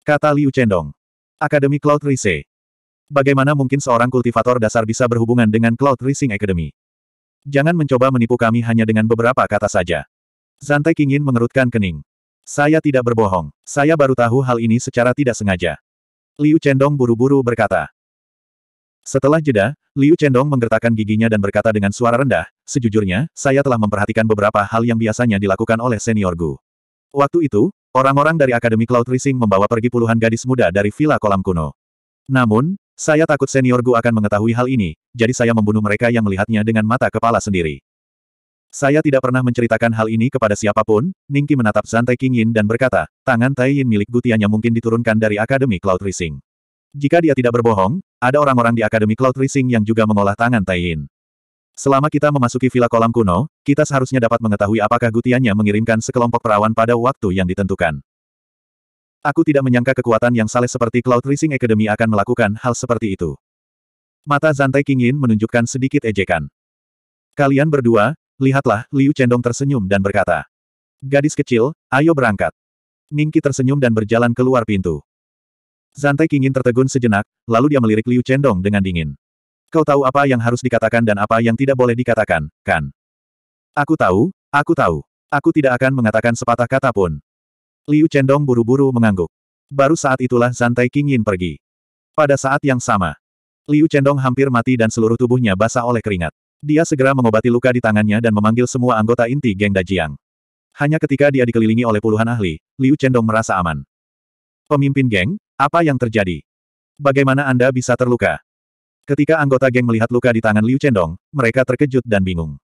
Kata Liu Chendong. Akademi Cloud Racing. Bagaimana mungkin seorang kultivator dasar bisa berhubungan dengan Cloud Rising Academy? Jangan mencoba menipu kami hanya dengan beberapa kata saja. Zantai Kingin mengerutkan kening. Saya tidak berbohong. Saya baru tahu hal ini secara tidak sengaja. Liu Cendong buru-buru berkata. Setelah jeda, Liu Cendong menggertakkan giginya dan berkata dengan suara rendah, Sejujurnya, saya telah memperhatikan beberapa hal yang biasanya dilakukan oleh senior Gu. Waktu itu, orang-orang dari Akademi Cloud Rising membawa pergi puluhan gadis muda dari Villa Kolam Kuno. Namun, saya takut senior Gu akan mengetahui hal ini, jadi saya membunuh mereka yang melihatnya dengan mata kepala sendiri. Saya tidak pernah menceritakan hal ini kepada siapapun, Ningki menatap Zantai Yin dan berkata, tangan Tai Yin milik Gutianya mungkin diturunkan dari Akademi Cloud Rising. Jika dia tidak berbohong, ada orang-orang di Akademi Cloud Rising yang juga mengolah tangan Tai Yin. Selama kita memasuki villa kolam kuno, kita seharusnya dapat mengetahui apakah Gutianya mengirimkan sekelompok perawan pada waktu yang ditentukan. Aku tidak menyangka kekuatan yang saleh seperti Cloud Rising Academy akan melakukan hal seperti itu. Mata Zantai Kingin menunjukkan sedikit ejekan. Kalian berdua, lihatlah, Liu Cendong tersenyum dan berkata. Gadis kecil, ayo berangkat. Ningki tersenyum dan berjalan keluar pintu. Zantai Kingin tertegun sejenak, lalu dia melirik Liu Cendong dengan dingin. Kau tahu apa yang harus dikatakan dan apa yang tidak boleh dikatakan, kan? Aku tahu, aku tahu. Aku tidak akan mengatakan sepatah kata pun. Liu Chendong buru-buru mengangguk. Baru saat itulah Zantai King Qingyin pergi. Pada saat yang sama, Liu Chendong hampir mati dan seluruh tubuhnya basah oleh keringat. Dia segera mengobati luka di tangannya dan memanggil semua anggota inti geng Dajiang. Hanya ketika dia dikelilingi oleh puluhan ahli, Liu Chendong merasa aman. Pemimpin geng, apa yang terjadi? Bagaimana Anda bisa terluka? Ketika anggota geng melihat luka di tangan Liu Chendong, mereka terkejut dan bingung.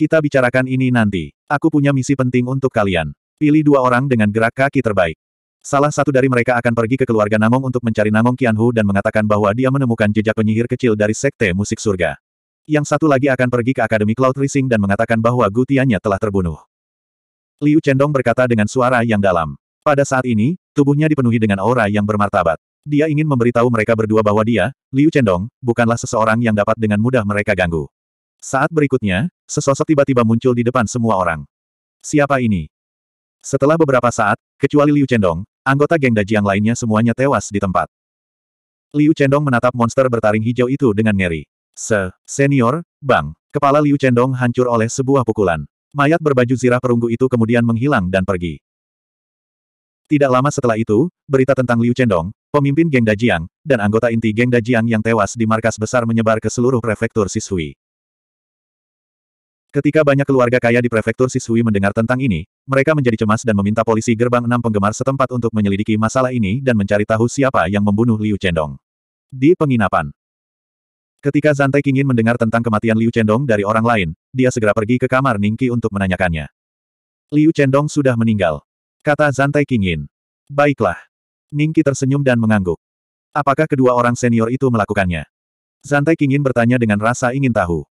Kita bicarakan ini nanti. Aku punya misi penting untuk kalian. Pilih dua orang dengan gerak kaki terbaik. Salah satu dari mereka akan pergi ke keluarga Namong untuk mencari Namong Qianhu dan mengatakan bahwa dia menemukan jejak penyihir kecil dari Sekte Musik Surga. Yang satu lagi akan pergi ke Akademi Cloud Rising dan mengatakan bahwa Gutiannya telah terbunuh. Liu Chendong berkata dengan suara yang dalam. Pada saat ini, tubuhnya dipenuhi dengan aura yang bermartabat. Dia ingin memberitahu mereka berdua bahwa dia, Liu Chendong, bukanlah seseorang yang dapat dengan mudah mereka ganggu. Saat berikutnya, sesosok tiba-tiba muncul di depan semua orang. Siapa ini? Setelah beberapa saat, kecuali Liu Chendong, anggota geng Dajiang lainnya semuanya tewas di tempat. Liu Chendong menatap monster bertaring hijau itu dengan ngeri. Se, senior, bang, kepala Liu Chendong hancur oleh sebuah pukulan. Mayat berbaju zirah perunggu itu kemudian menghilang dan pergi. Tidak lama setelah itu, berita tentang Liu Chendong, pemimpin geng Dajiang, dan anggota inti geng Dajiang yang tewas di markas besar menyebar ke seluruh prefektur Sisui. Ketika banyak keluarga kaya di prefektur Sisui mendengar tentang ini, mereka menjadi cemas dan meminta polisi gerbang enam penggemar setempat untuk menyelidiki masalah ini dan mencari tahu siapa yang membunuh Liu Chendong. Di penginapan. Ketika Zantai Kingin mendengar tentang kematian Liu Chendong dari orang lain, dia segera pergi ke kamar Ningqi untuk menanyakannya. Liu Chendong sudah meninggal. Kata Zantai Kingin. Baiklah. Ningqi tersenyum dan mengangguk. Apakah kedua orang senior itu melakukannya? Zantai Kingin bertanya dengan rasa ingin tahu.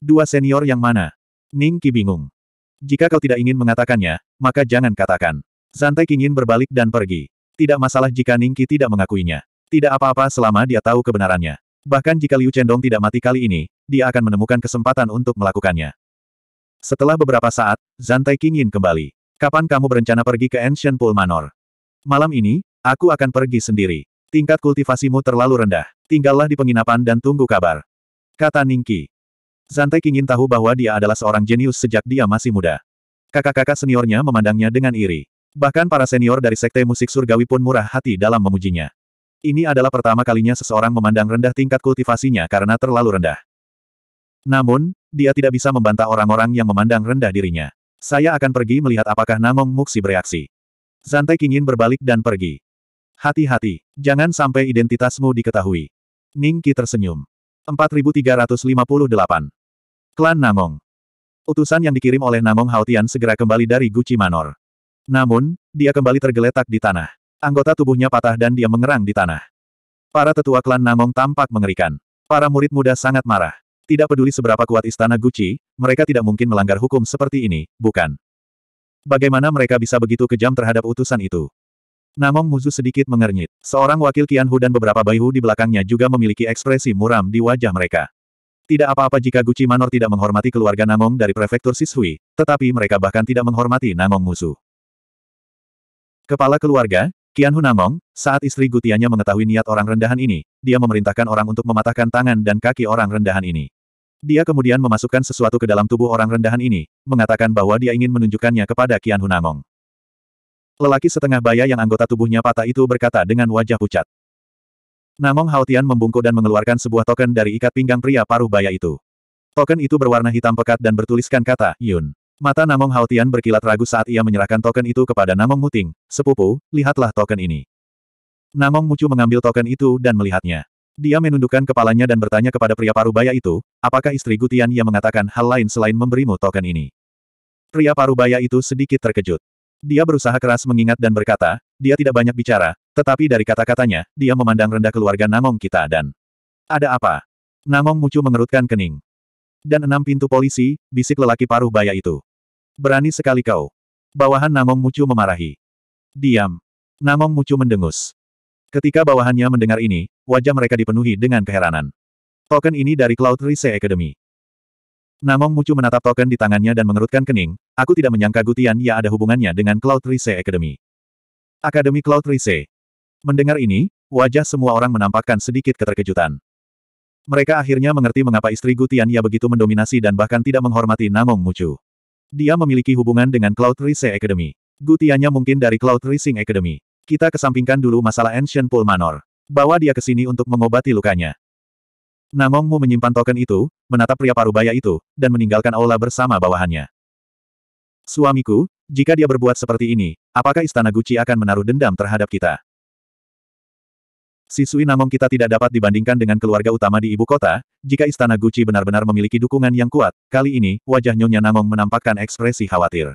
Dua senior yang mana? Ning Qi bingung. Jika kau tidak ingin mengatakannya, maka jangan katakan. Zantai Kingin berbalik dan pergi. Tidak masalah jika Ning Qi tidak mengakuinya. Tidak apa-apa selama dia tahu kebenarannya. Bahkan jika Liu Chendong tidak mati kali ini, dia akan menemukan kesempatan untuk melakukannya. Setelah beberapa saat, Zantai Kingin kembali. Kapan kamu berencana pergi ke Ancient Pool Manor? Malam ini, aku akan pergi sendiri. Tingkat kultivasimu terlalu rendah. Tinggallah di penginapan dan tunggu kabar. Kata Ningki. Zantek ingin tahu bahwa dia adalah seorang jenius sejak dia masih muda. Kakak-kakak seniornya memandangnya dengan iri. Bahkan para senior dari sekte musik surgawi pun murah hati dalam memujinya. Ini adalah pertama kalinya seseorang memandang rendah tingkat kultivasinya karena terlalu rendah. Namun, dia tidak bisa membantah orang-orang yang memandang rendah dirinya. Saya akan pergi melihat apakah Nangong Muksi bereaksi. Zante ingin berbalik dan pergi. Hati-hati, jangan sampai identitasmu diketahui. Ningki tersenyum. 4358 Klan Namong. Utusan yang dikirim oleh Namong Haotian segera kembali dari Gucci Manor. Namun, dia kembali tergeletak di tanah. Anggota tubuhnya patah dan dia mengerang di tanah. Para tetua klan Namong tampak mengerikan. Para murid muda sangat marah. Tidak peduli seberapa kuat istana Gucci, mereka tidak mungkin melanggar hukum seperti ini, bukan? Bagaimana mereka bisa begitu kejam terhadap utusan itu? Namong Muzu sedikit mengernyit. Seorang wakil Qianhu dan beberapa Baihu di belakangnya juga memiliki ekspresi muram di wajah mereka. Tidak apa-apa jika Gucci Manor tidak menghormati keluarga Namong dari prefektur Sisui, tetapi mereka bahkan tidak menghormati Namong musuh. Kepala keluarga, Qianhu Namong, saat istri Gutianya mengetahui niat orang rendahan ini, dia memerintahkan orang untuk mematahkan tangan dan kaki orang rendahan ini. Dia kemudian memasukkan sesuatu ke dalam tubuh orang rendahan ini, mengatakan bahwa dia ingin menunjukkannya kepada Qianhu Namong. Lelaki setengah baya yang anggota tubuhnya patah itu berkata dengan wajah pucat. Namong Haotian membungkuk dan mengeluarkan sebuah token dari ikat pinggang pria paruh baya itu. Token itu berwarna hitam pekat dan bertuliskan kata, Yun. Mata Namong Haotian berkilat ragu saat ia menyerahkan token itu kepada Namong Muting. Sepupu, lihatlah token ini. Namong Mucu mengambil token itu dan melihatnya. Dia menundukkan kepalanya dan bertanya kepada pria paruh baya itu, apakah istri Gutian yang mengatakan hal lain selain memberimu token ini. Pria paruh baya itu sedikit terkejut. Dia berusaha keras mengingat dan berkata, dia tidak banyak bicara, tetapi dari kata-katanya, dia memandang rendah keluarga Namong kita dan... Ada apa? Namong Mucu mengerutkan kening. Dan enam pintu polisi, bisik lelaki paruh baya itu. Berani sekali kau. Bawahan Namong Mucu memarahi. Diam. Namong Mucu mendengus. Ketika bawahannya mendengar ini, wajah mereka dipenuhi dengan keheranan. Token ini dari Cloud Rise Academy. Namong Mucu menatap token di tangannya dan mengerutkan kening, aku tidak menyangka Gutian ya ada hubungannya dengan Cloud Rise Academy. Akademi Cloud Rise, Mendengar ini, wajah semua orang menampakkan sedikit keterkejutan. Mereka akhirnya mengerti mengapa istri Gutian ia begitu mendominasi dan bahkan tidak menghormati Namong Mucu. Dia memiliki hubungan dengan Cloud Rise Academy. Gutianya mungkin dari Cloud Rising Academy. Kita kesampingkan dulu masalah Ancient Pool Manor. Bawa dia ke sini untuk mengobati lukanya. Namongmu menyimpan token itu, menatap pria parubaya itu, dan meninggalkan aula bersama bawahannya. Suamiku, jika dia berbuat seperti ini, apakah istana Gucci akan menaruh dendam terhadap kita? Siswi Nangong kita tidak dapat dibandingkan dengan keluarga utama di ibu kota, jika istana Gucci benar-benar memiliki dukungan yang kuat, kali ini, wajah Nyonya Nangong menampakkan ekspresi khawatir.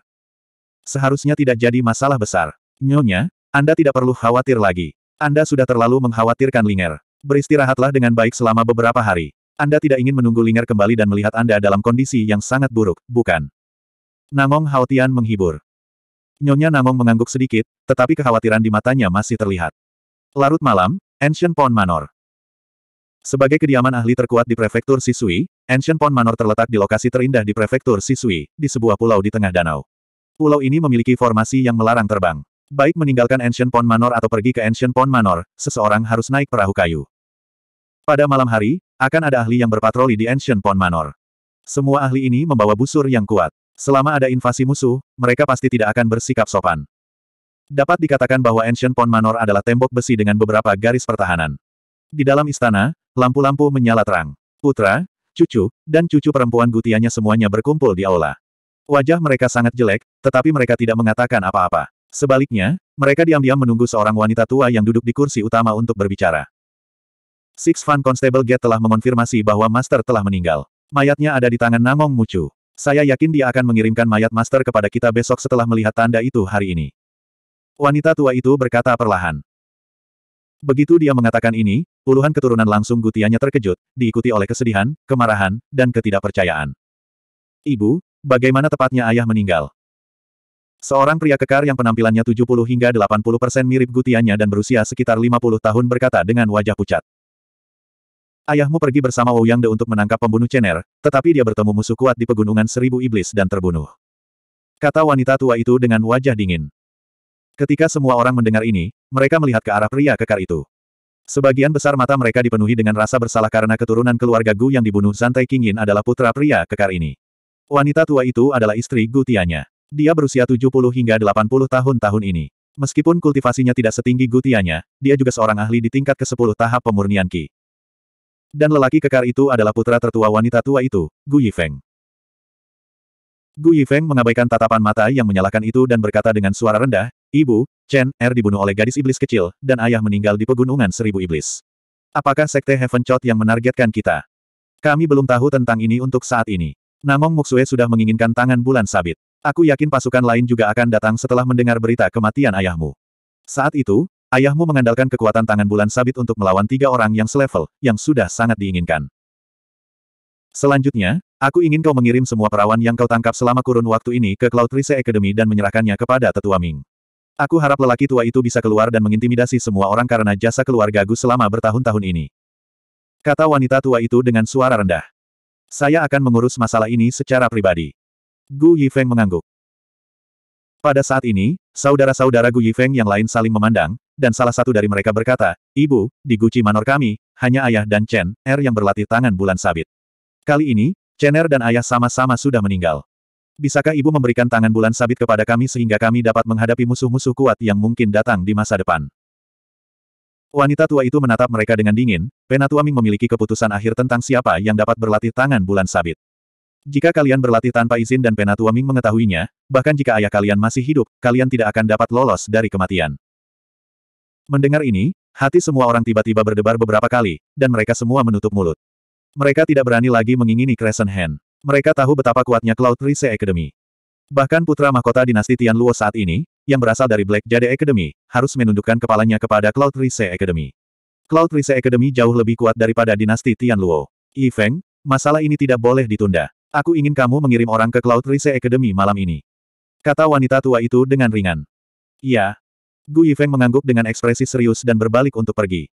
Seharusnya tidak jadi masalah besar. Nyonya, Anda tidak perlu khawatir lagi. Anda sudah terlalu mengkhawatirkan Linger. Beristirahatlah dengan baik selama beberapa hari. Anda tidak ingin menunggu Linger kembali dan melihat Anda dalam kondisi yang sangat buruk, bukan? Nangong Haotian menghibur. Nyonya Nangong mengangguk sedikit, tetapi kekhawatiran di matanya masih terlihat. Larut malam, Ancient Pond Manor Sebagai kediaman ahli terkuat di prefektur Sisui, Ancient Pond Manor terletak di lokasi terindah di prefektur Sisui, di sebuah pulau di tengah danau. Pulau ini memiliki formasi yang melarang terbang. Baik meninggalkan Ancient Pond Manor atau pergi ke Ancient Pond Manor, seseorang harus naik perahu kayu. Pada malam hari, akan ada ahli yang berpatroli di Ancient Pond Manor. Semua ahli ini membawa busur yang kuat. Selama ada invasi musuh, mereka pasti tidak akan bersikap sopan. Dapat dikatakan bahwa Ancient Pond Manor adalah tembok besi dengan beberapa garis pertahanan. Di dalam istana, lampu-lampu menyala terang. Putra, cucu, dan cucu perempuan gutianya semuanya berkumpul di aula. Wajah mereka sangat jelek, tetapi mereka tidak mengatakan apa-apa. Sebaliknya, mereka diam-diam menunggu seorang wanita tua yang duduk di kursi utama untuk berbicara. Six Fan Constable Gate telah mengonfirmasi bahwa Master telah meninggal. Mayatnya ada di tangan Nangong Mucu. Saya yakin dia akan mengirimkan mayat Master kepada kita besok setelah melihat tanda itu hari ini. Wanita tua itu berkata perlahan. Begitu dia mengatakan ini, puluhan keturunan langsung gutiannya terkejut, diikuti oleh kesedihan, kemarahan, dan ketidakpercayaan. Ibu, bagaimana tepatnya ayah meninggal? Seorang pria kekar yang penampilannya 70 hingga 80 persen mirip gutiannya dan berusia sekitar 50 tahun berkata dengan wajah pucat. Ayahmu pergi bersama Ouyang De untuk menangkap pembunuh Chen'er, tetapi dia bertemu musuh kuat di pegunungan seribu iblis dan terbunuh. Kata wanita tua itu dengan wajah dingin. Ketika semua orang mendengar ini, mereka melihat ke arah pria kekar itu. Sebagian besar mata mereka dipenuhi dengan rasa bersalah karena keturunan keluarga Gu yang dibunuh Santai Kingin adalah putra pria kekar ini. Wanita tua itu adalah istri Gu Tianya. Dia berusia 70 hingga 80 tahun tahun ini. Meskipun kultivasinya tidak setinggi Gu Tianya, dia juga seorang ahli di tingkat ke-10 tahap pemurnian Qi. Dan lelaki kekar itu adalah putra tertua wanita tua itu, Gu Yifeng. Gu Yifeng mengabaikan tatapan mata yang menyalakan itu dan berkata dengan suara rendah, Ibu, Chen, Er dibunuh oleh gadis iblis kecil, dan ayah meninggal di pegunungan seribu iblis. Apakah sekte Heaven Chot yang menargetkan kita? Kami belum tahu tentang ini untuk saat ini. Namong Muxue sudah menginginkan tangan bulan sabit. Aku yakin pasukan lain juga akan datang setelah mendengar berita kematian ayahmu. Saat itu, ayahmu mengandalkan kekuatan tangan bulan sabit untuk melawan tiga orang yang selevel, yang sudah sangat diinginkan. Selanjutnya, aku ingin kau mengirim semua perawan yang kau tangkap selama kurun waktu ini ke Cloud Rise Academy dan menyerahkannya kepada Tetua Ming. Aku harap lelaki tua itu bisa keluar dan mengintimidasi semua orang karena jasa keluarga Gu selama bertahun-tahun ini. Kata wanita tua itu dengan suara rendah. Saya akan mengurus masalah ini secara pribadi. Gu Yifeng mengangguk. Pada saat ini, saudara-saudara Gu Yifeng yang lain saling memandang, dan salah satu dari mereka berkata, Ibu, di Gucci Manor kami, hanya ayah dan Chen, Er yang berlatih tangan bulan sabit. Kali ini, Chen Er dan ayah sama-sama sudah meninggal. Bisakah ibu memberikan tangan bulan sabit kepada kami sehingga kami dapat menghadapi musuh-musuh kuat yang mungkin datang di masa depan? Wanita tua itu menatap mereka dengan dingin, Penatua Ming memiliki keputusan akhir tentang siapa yang dapat berlatih tangan bulan sabit. Jika kalian berlatih tanpa izin dan Penatua Ming mengetahuinya, bahkan jika ayah kalian masih hidup, kalian tidak akan dapat lolos dari kematian. Mendengar ini, hati semua orang tiba-tiba berdebar beberapa kali, dan mereka semua menutup mulut. Mereka tidak berani lagi mengingini Crescent Hand. Mereka tahu betapa kuatnya Cloud Rise Academy. Bahkan putra mahkota dinasti Tian Luo saat ini, yang berasal dari Black Jade Academy, harus menundukkan kepalanya kepada Cloud Rise Academy. Cloud Rise Academy jauh lebih kuat daripada dinasti Tianluo. Yi Feng, masalah ini tidak boleh ditunda. Aku ingin kamu mengirim orang ke Cloud Rise Academy malam ini. Kata wanita tua itu dengan ringan. Iya. Gu Yifeng mengangguk dengan ekspresi serius dan berbalik untuk pergi.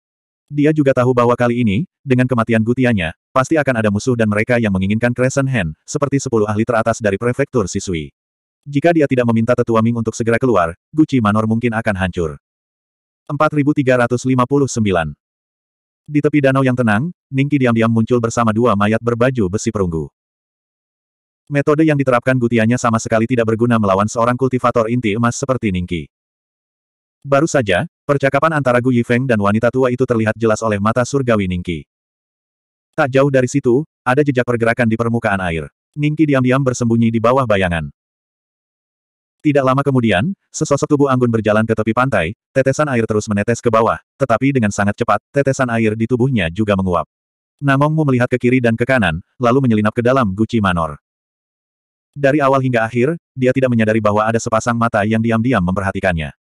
Dia juga tahu bahwa kali ini, dengan kematian Gutianya, pasti akan ada musuh dan mereka yang menginginkan Crescent Hand, seperti sepuluh ahli teratas dari prefektur Sisui. Jika dia tidak meminta tetua Ming untuk segera keluar, Gucci Manor mungkin akan hancur. 4359 Di tepi danau yang tenang, Ningki diam-diam muncul bersama dua mayat berbaju besi perunggu. Metode yang diterapkan Gutianya sama sekali tidak berguna melawan seorang kultivator inti emas seperti Ningki. Baru saja, percakapan antara Gu Yifeng dan wanita tua itu terlihat jelas oleh mata surgawi Ningki. Tak jauh dari situ, ada jejak pergerakan di permukaan air. Ningki diam-diam bersembunyi di bawah bayangan. Tidak lama kemudian, sesosok tubuh Anggun berjalan ke tepi pantai, tetesan air terus menetes ke bawah, tetapi dengan sangat cepat, tetesan air di tubuhnya juga menguap. Namongmu melihat ke kiri dan ke kanan, lalu menyelinap ke dalam Guci Manor. Dari awal hingga akhir, dia tidak menyadari bahwa ada sepasang mata yang diam-diam memperhatikannya.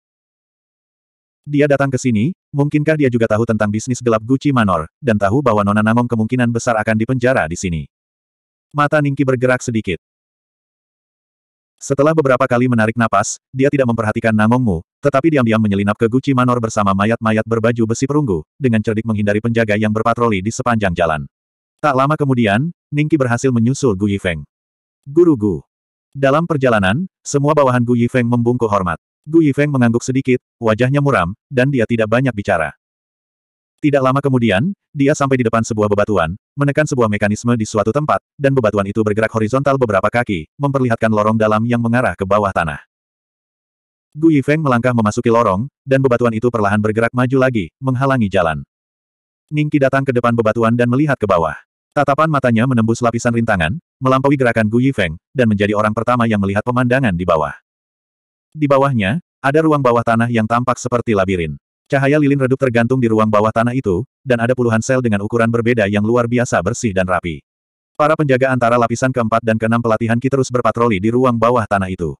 Dia datang ke sini, Mungkinkah dia juga tahu tentang bisnis gelap Gucci Manor, dan tahu bahwa Nona Namong kemungkinan besar akan dipenjara di sini? Mata Ningki bergerak sedikit. Setelah beberapa kali menarik napas, dia tidak memperhatikan Namongmu, tetapi diam-diam menyelinap ke Gucci Manor bersama mayat-mayat berbaju besi perunggu, dengan cerdik menghindari penjaga yang berpatroli di sepanjang jalan. Tak lama kemudian, Ningki berhasil menyusul Gu Yifeng. Guru Gu. Dalam perjalanan, semua bawahan Gu Yifeng membungkuk hormat. Gu Yifeng mengangguk sedikit, wajahnya muram, dan dia tidak banyak bicara. Tidak lama kemudian, dia sampai di depan sebuah bebatuan, menekan sebuah mekanisme di suatu tempat, dan bebatuan itu bergerak horizontal beberapa kaki, memperlihatkan lorong dalam yang mengarah ke bawah tanah. Gu Yifeng melangkah memasuki lorong, dan bebatuan itu perlahan bergerak maju lagi, menghalangi jalan. Ningki datang ke depan bebatuan dan melihat ke bawah. Tatapan matanya menembus lapisan rintangan, melampaui gerakan Gu Yifeng, dan menjadi orang pertama yang melihat pemandangan di bawah. Di bawahnya, ada ruang bawah tanah yang tampak seperti labirin. Cahaya lilin redup tergantung di ruang bawah tanah itu, dan ada puluhan sel dengan ukuran berbeda yang luar biasa bersih dan rapi. Para penjaga antara lapisan keempat dan keenam pelatihan Ki terus berpatroli di ruang bawah tanah itu.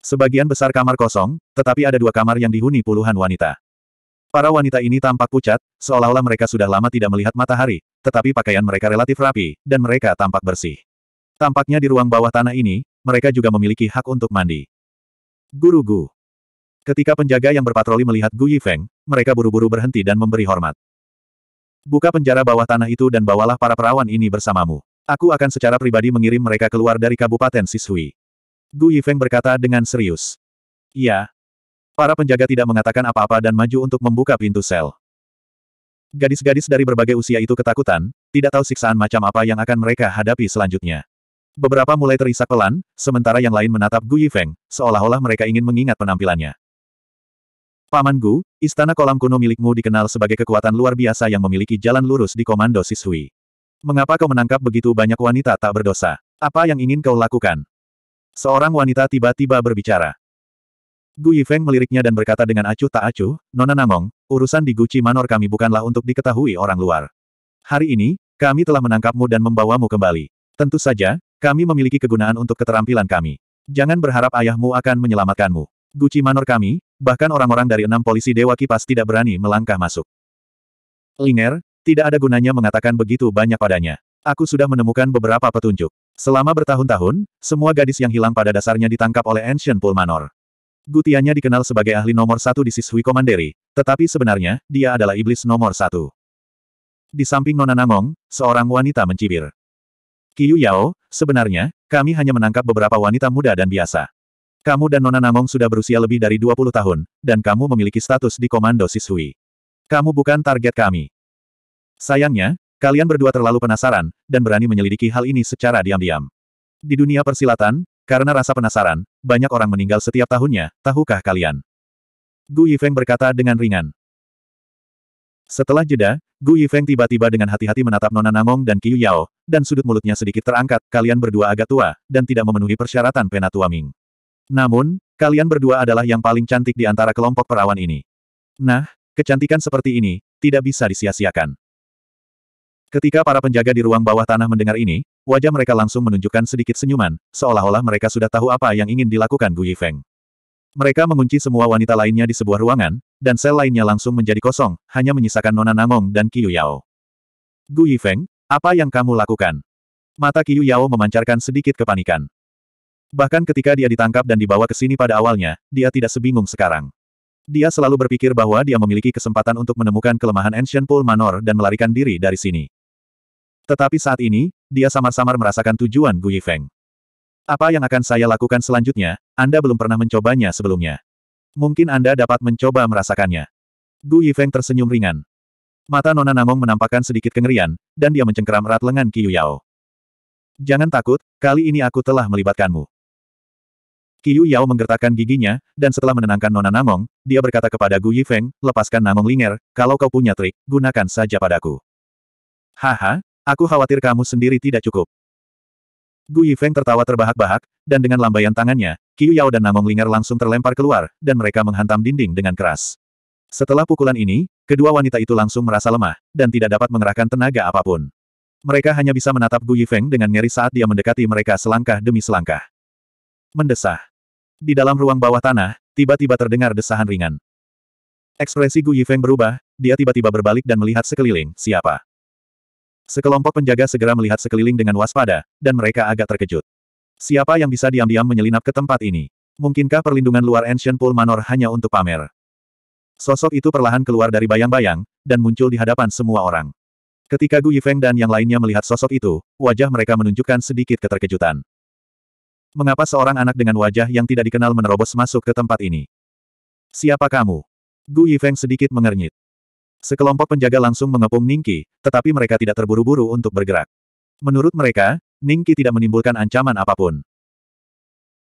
Sebagian besar kamar kosong, tetapi ada dua kamar yang dihuni puluhan wanita. Para wanita ini tampak pucat, seolah-olah mereka sudah lama tidak melihat matahari, tetapi pakaian mereka relatif rapi, dan mereka tampak bersih. Tampaknya di ruang bawah tanah ini, mereka juga memiliki hak untuk mandi. Guru Gu. Ketika penjaga yang berpatroli melihat Gu Yifeng, mereka buru-buru berhenti dan memberi hormat. Buka penjara bawah tanah itu dan bawalah para perawan ini bersamamu. Aku akan secara pribadi mengirim mereka keluar dari Kabupaten Sisui. Gu Yifeng berkata dengan serius. Iya. Para penjaga tidak mengatakan apa-apa dan maju untuk membuka pintu sel. Gadis-gadis dari berbagai usia itu ketakutan, tidak tahu siksaan macam apa yang akan mereka hadapi selanjutnya. Beberapa mulai terisak pelan, sementara yang lain menatap Gu Yifeng, seolah-olah mereka ingin mengingat penampilannya. Paman Gu, istana kolam kuno milikmu dikenal sebagai kekuatan luar biasa yang memiliki jalan lurus di komando Sisui. Mengapa kau menangkap begitu banyak wanita tak berdosa? Apa yang ingin kau lakukan? Seorang wanita tiba-tiba berbicara. Gu Yifeng meliriknya dan berkata dengan acuh tak acuh, Nona Namong, urusan di Guci Manor kami bukanlah untuk diketahui orang luar. Hari ini, kami telah menangkapmu dan membawamu kembali. Tentu saja, kami memiliki kegunaan untuk keterampilan kami. Jangan berharap ayahmu akan menyelamatkanmu. Guci manor kami, bahkan orang-orang dari enam polisi Dewa Kipas tidak berani melangkah masuk. Linger, tidak ada gunanya mengatakan begitu banyak padanya. Aku sudah menemukan beberapa petunjuk. Selama bertahun-tahun, semua gadis yang hilang pada dasarnya ditangkap oleh Ancient Pool Manor. Gutianya dikenal sebagai ahli nomor satu di Siswi Komanderi, tetapi sebenarnya, dia adalah iblis nomor satu. Di samping Nona Nangong, seorang wanita mencibir. Kiyu Yao, Sebenarnya, kami hanya menangkap beberapa wanita muda dan biasa. Kamu dan Nona Namong sudah berusia lebih dari 20 tahun, dan kamu memiliki status di Komando Siswi. Kamu bukan target kami. Sayangnya, kalian berdua terlalu penasaran, dan berani menyelidiki hal ini secara diam-diam. Di dunia persilatan, karena rasa penasaran, banyak orang meninggal setiap tahunnya, tahukah kalian? Gu Yifeng berkata dengan ringan. Setelah jeda, Gu Yifeng tiba-tiba dengan hati-hati menatap Nona Namong dan Qiu Yao, dan sudut mulutnya sedikit terangkat, kalian berdua agak tua, dan tidak memenuhi persyaratan penatua Ming. Namun, kalian berdua adalah yang paling cantik di antara kelompok perawan ini. Nah, kecantikan seperti ini, tidak bisa disia-siakan. Ketika para penjaga di ruang bawah tanah mendengar ini, wajah mereka langsung menunjukkan sedikit senyuman, seolah-olah mereka sudah tahu apa yang ingin dilakukan Gu Yifeng. Mereka mengunci semua wanita lainnya di sebuah ruangan, dan sel lainnya langsung menjadi kosong, hanya menyisakan Nona Nangong dan Qiu Yao. Gu Yifeng, apa yang kamu lakukan? Mata Qiu Yao memancarkan sedikit kepanikan. Bahkan ketika dia ditangkap dan dibawa ke sini pada awalnya, dia tidak sebingung sekarang. Dia selalu berpikir bahwa dia memiliki kesempatan untuk menemukan kelemahan Ancient Pool Manor dan melarikan diri dari sini. Tetapi saat ini, dia samar-samar merasakan tujuan Gu Yifeng. Apa yang akan saya lakukan selanjutnya, Anda belum pernah mencobanya sebelumnya. Mungkin Anda dapat mencoba merasakannya. Gu Yifeng tersenyum ringan. Mata Nona Namong menampakkan sedikit kengerian, dan dia mencengkeram erat lengan Qiu Yao. Jangan takut, kali ini aku telah melibatkanmu. Qiu Yao menggertakkan giginya, dan setelah menenangkan Nona Namong, dia berkata kepada Gu Yifeng, lepaskan Namong Linger, kalau kau punya trik, gunakan saja padaku. Haha, aku khawatir kamu sendiri tidak cukup. Gu Yifeng tertawa terbahak-bahak, dan dengan lambaian tangannya, Qiu Yao dan Namong Lingar langsung terlempar keluar, dan mereka menghantam dinding dengan keras. Setelah pukulan ini, kedua wanita itu langsung merasa lemah, dan tidak dapat mengerahkan tenaga apapun. Mereka hanya bisa menatap Gu Yifeng dengan ngeri saat dia mendekati mereka selangkah demi selangkah. Mendesah. Di dalam ruang bawah tanah, tiba-tiba terdengar desahan ringan. Ekspresi Gu Yifeng berubah, dia tiba-tiba berbalik dan melihat sekeliling, siapa. Sekelompok penjaga segera melihat sekeliling dengan waspada, dan mereka agak terkejut. Siapa yang bisa diam-diam menyelinap ke tempat ini? Mungkinkah perlindungan luar Ancient Pool Manor hanya untuk pamer? Sosok itu perlahan keluar dari bayang-bayang, dan muncul di hadapan semua orang. Ketika Gu Yifeng dan yang lainnya melihat sosok itu, wajah mereka menunjukkan sedikit keterkejutan. Mengapa seorang anak dengan wajah yang tidak dikenal menerobos masuk ke tempat ini? Siapa kamu? Gu Yifeng sedikit mengernyit. Sekelompok penjaga langsung mengepung Ningki, tetapi mereka tidak terburu-buru untuk bergerak. Menurut mereka, Ningki tidak menimbulkan ancaman apapun.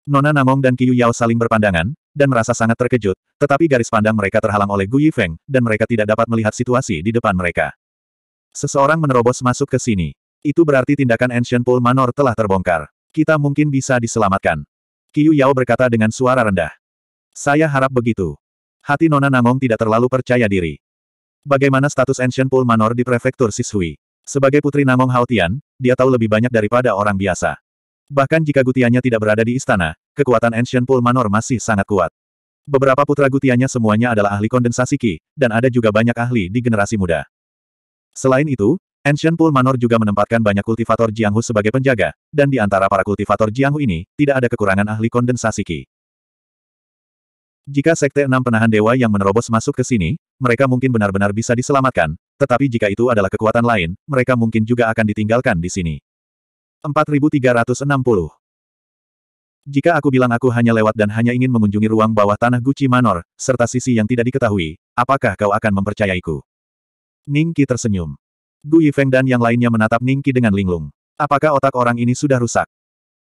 Nona Namong dan Qiu Yao saling berpandangan, dan merasa sangat terkejut, tetapi garis pandang mereka terhalang oleh Gu Yifeng, dan mereka tidak dapat melihat situasi di depan mereka. Seseorang menerobos masuk ke sini. Itu berarti tindakan Ancient Pool Manor telah terbongkar. Kita mungkin bisa diselamatkan. Qiu Yao berkata dengan suara rendah. Saya harap begitu. Hati Nona Namong tidak terlalu percaya diri. Bagaimana status Ancient Pool Manor di prefektur Sisui? Sebagai putri Namong Haotian, dia tahu lebih banyak daripada orang biasa. Bahkan jika gutiannya tidak berada di istana, kekuatan Ancient Pool Manor masih sangat kuat. Beberapa putra gutiannya semuanya adalah ahli kondensasi Ki, dan ada juga banyak ahli di generasi muda. Selain itu, Ancient Pool Manor juga menempatkan banyak kultivator Jianghu sebagai penjaga, dan di antara para kultivator Jianghu ini, tidak ada kekurangan ahli kondensasi Ki. Jika Sekte Enam Penahan Dewa yang menerobos masuk ke sini, mereka mungkin benar-benar bisa diselamatkan, tetapi jika itu adalah kekuatan lain, mereka mungkin juga akan ditinggalkan di sini. 4360 Jika aku bilang aku hanya lewat dan hanya ingin mengunjungi ruang bawah tanah Gucci Manor, serta sisi yang tidak diketahui, apakah kau akan mempercayaiku? Ningki tersenyum. Gu Yifeng dan yang lainnya menatap Ningki dengan linglung. Apakah otak orang ini sudah rusak?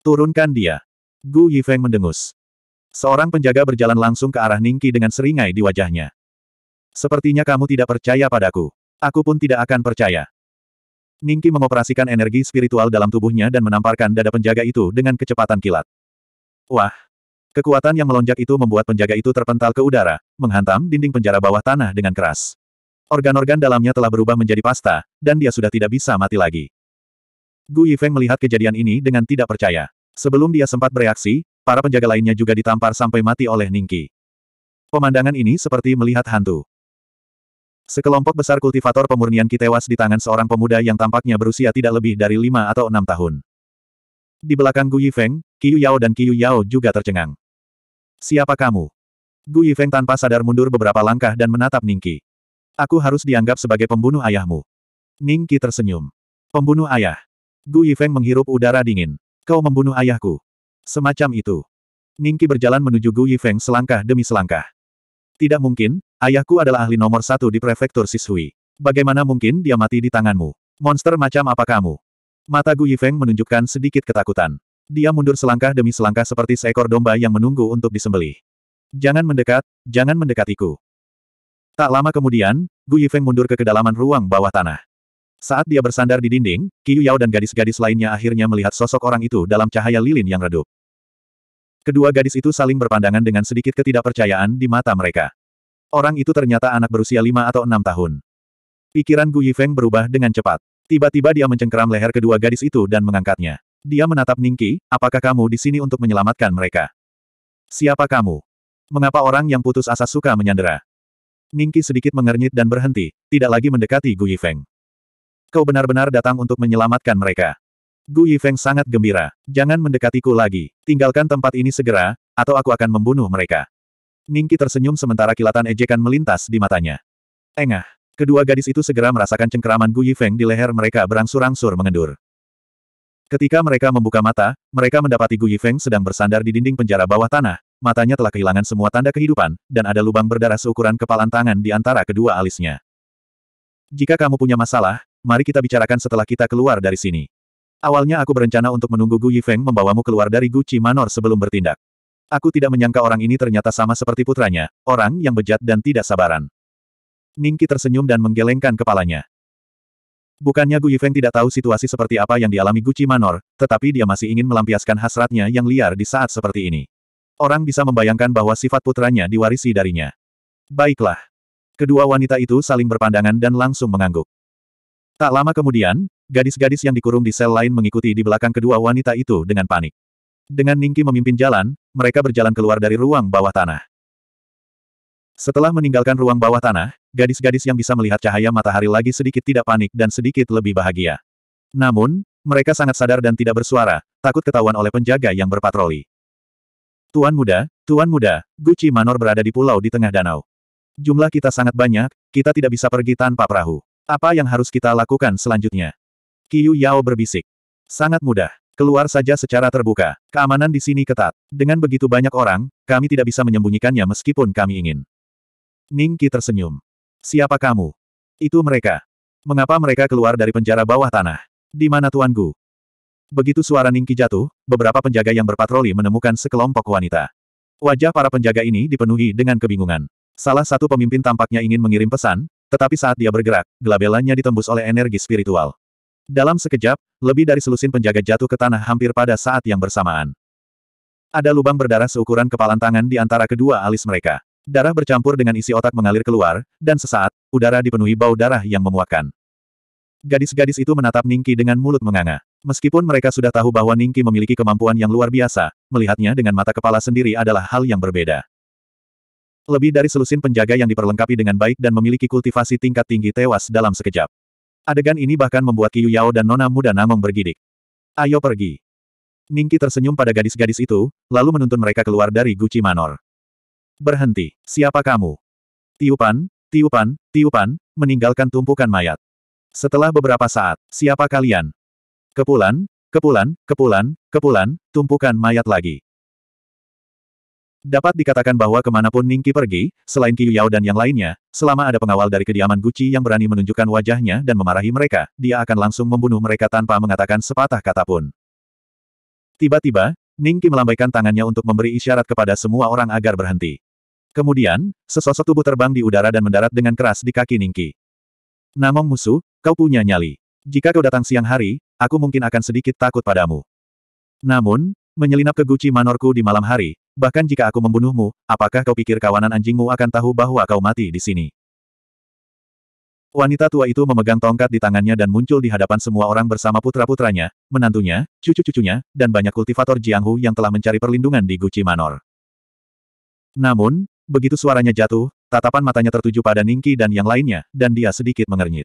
Turunkan dia. Gu Yifeng mendengus. Seorang penjaga berjalan langsung ke arah Ningki dengan seringai di wajahnya. Sepertinya kamu tidak percaya padaku. Aku pun tidak akan percaya. Ningki mengoperasikan energi spiritual dalam tubuhnya dan menamparkan dada penjaga itu dengan kecepatan kilat. Wah! Kekuatan yang melonjak itu membuat penjaga itu terpental ke udara, menghantam dinding penjara bawah tanah dengan keras. Organ-organ dalamnya telah berubah menjadi pasta, dan dia sudah tidak bisa mati lagi. Gu Yifeng melihat kejadian ini dengan tidak percaya. Sebelum dia sempat bereaksi, Para penjaga lainnya juga ditampar sampai mati oleh Ningki. Pemandangan ini seperti melihat hantu. Sekelompok besar kultivator pemurnian Ki tewas di tangan seorang pemuda yang tampaknya berusia tidak lebih dari lima atau enam tahun. Di belakang Gu Yifeng, Qiu Yao dan Qiu Yao juga tercengang. Siapa kamu? Gu Yifeng tanpa sadar mundur beberapa langkah dan menatap Ningki. Aku harus dianggap sebagai pembunuh ayahmu. Ningki tersenyum. Pembunuh ayah. Gu Yifeng menghirup udara dingin. Kau membunuh ayahku. Semacam itu. Ningki berjalan menuju Gu Yifeng selangkah demi selangkah. Tidak mungkin, ayahku adalah ahli nomor satu di prefektur Sisui. Bagaimana mungkin dia mati di tanganmu? Monster macam apa kamu? Mata Gu Yifeng menunjukkan sedikit ketakutan. Dia mundur selangkah demi selangkah seperti seekor domba yang menunggu untuk disembelih. Jangan mendekat, jangan mendekatiku. Tak lama kemudian, Gu Yifeng mundur ke kedalaman ruang bawah tanah. Saat dia bersandar di dinding, Qiu Yao dan gadis-gadis lainnya akhirnya melihat sosok orang itu dalam cahaya lilin yang redup. Kedua gadis itu saling berpandangan dengan sedikit ketidakpercayaan di mata mereka. Orang itu ternyata anak berusia lima atau enam tahun. Pikiran Gu Yifeng berubah dengan cepat. Tiba-tiba dia mencengkeram leher kedua gadis itu dan mengangkatnya. Dia menatap Ningki, apakah kamu di sini untuk menyelamatkan mereka? Siapa kamu? Mengapa orang yang putus asa suka menyandera? Ningki sedikit mengernyit dan berhenti, tidak lagi mendekati Gu Yifeng. Kau benar-benar datang untuk menyelamatkan mereka. Gu Yifeng sangat gembira. Jangan mendekatiku lagi. Tinggalkan tempat ini segera, atau aku akan membunuh mereka. Ningki tersenyum sementara kilatan ejekan melintas di matanya. Engah. Kedua gadis itu segera merasakan cengkeraman Gu Yifeng di leher mereka berangsur-angsur mengendur. Ketika mereka membuka mata, mereka mendapati Gu Yifeng sedang bersandar di dinding penjara bawah tanah, matanya telah kehilangan semua tanda kehidupan, dan ada lubang berdarah seukuran kepalan tangan di antara kedua alisnya. Jika kamu punya masalah, mari kita bicarakan setelah kita keluar dari sini. Awalnya aku berencana untuk menunggu Gu Yifeng membawamu keluar dari Gu Manor sebelum bertindak. Aku tidak menyangka orang ini ternyata sama seperti putranya, orang yang bejat dan tidak sabaran. Ningki tersenyum dan menggelengkan kepalanya. Bukannya Gu Yifeng tidak tahu situasi seperti apa yang dialami Gu Manor, tetapi dia masih ingin melampiaskan hasratnya yang liar di saat seperti ini. Orang bisa membayangkan bahwa sifat putranya diwarisi darinya. Baiklah. Kedua wanita itu saling berpandangan dan langsung mengangguk. Tak lama kemudian, Gadis-gadis yang dikurung di sel lain mengikuti di belakang kedua wanita itu dengan panik. Dengan Ningki memimpin jalan, mereka berjalan keluar dari ruang bawah tanah. Setelah meninggalkan ruang bawah tanah, gadis-gadis yang bisa melihat cahaya matahari lagi sedikit tidak panik dan sedikit lebih bahagia. Namun, mereka sangat sadar dan tidak bersuara, takut ketahuan oleh penjaga yang berpatroli. Tuan muda, Tuan muda, Gucci Manor berada di pulau di tengah danau. Jumlah kita sangat banyak, kita tidak bisa pergi tanpa perahu. Apa yang harus kita lakukan selanjutnya? Qiu Yao berbisik. Sangat mudah. Keluar saja secara terbuka. Keamanan di sini ketat. Dengan begitu banyak orang, kami tidak bisa menyembunyikannya meskipun kami ingin. Ning Qi tersenyum. Siapa kamu? Itu mereka. Mengapa mereka keluar dari penjara bawah tanah? Di mana Tuan Gu? Begitu suara Ningki jatuh, beberapa penjaga yang berpatroli menemukan sekelompok wanita. Wajah para penjaga ini dipenuhi dengan kebingungan. Salah satu pemimpin tampaknya ingin mengirim pesan, tetapi saat dia bergerak, gelabelannya ditembus oleh energi spiritual. Dalam sekejap, lebih dari selusin penjaga jatuh ke tanah hampir pada saat yang bersamaan. Ada lubang berdarah seukuran kepalan tangan di antara kedua alis mereka. Darah bercampur dengan isi otak mengalir keluar, dan sesaat, udara dipenuhi bau darah yang memuakkan. Gadis-gadis itu menatap Ningki dengan mulut menganga. Meskipun mereka sudah tahu bahwa Ningki memiliki kemampuan yang luar biasa, melihatnya dengan mata kepala sendiri adalah hal yang berbeda. Lebih dari selusin penjaga yang diperlengkapi dengan baik dan memiliki kultivasi tingkat tinggi tewas dalam sekejap. Adegan ini bahkan membuat Qiu Yao dan Nona Muda Namong bergidik. Ayo pergi. Ningki tersenyum pada gadis-gadis itu, lalu menuntun mereka keluar dari Gucci Manor. Berhenti, siapa kamu? Tiupan, tiupan, tiupan, meninggalkan tumpukan mayat. Setelah beberapa saat, siapa kalian? Kepulan, kepulan, kepulan, kepulan, tumpukan mayat lagi. Dapat dikatakan bahwa kemanapun Ningki pergi, selain Qiu Yao dan yang lainnya, selama ada pengawal dari kediaman Gucci yang berani menunjukkan wajahnya dan memarahi mereka, dia akan langsung membunuh mereka tanpa mengatakan sepatah kata pun. Tiba-tiba, Ningki melambaikan tangannya untuk memberi isyarat kepada semua orang agar berhenti. Kemudian, sesosok tubuh terbang di udara dan mendarat dengan keras di kaki Ningki. Namong musuh, kau punya nyali. Jika kau datang siang hari, aku mungkin akan sedikit takut padamu. Namun, menyelinap ke Gucci manorku di malam hari, Bahkan jika aku membunuhmu, apakah kau pikir kawanan anjingmu akan tahu bahwa kau mati di sini? Wanita tua itu memegang tongkat di tangannya dan muncul di hadapan semua orang bersama putra-putranya, menantunya, cucu-cucunya, dan banyak kultivator Jianghu yang telah mencari perlindungan di Gucci Manor. Namun, begitu suaranya jatuh, tatapan matanya tertuju pada Ningki dan yang lainnya, dan dia sedikit mengernyit.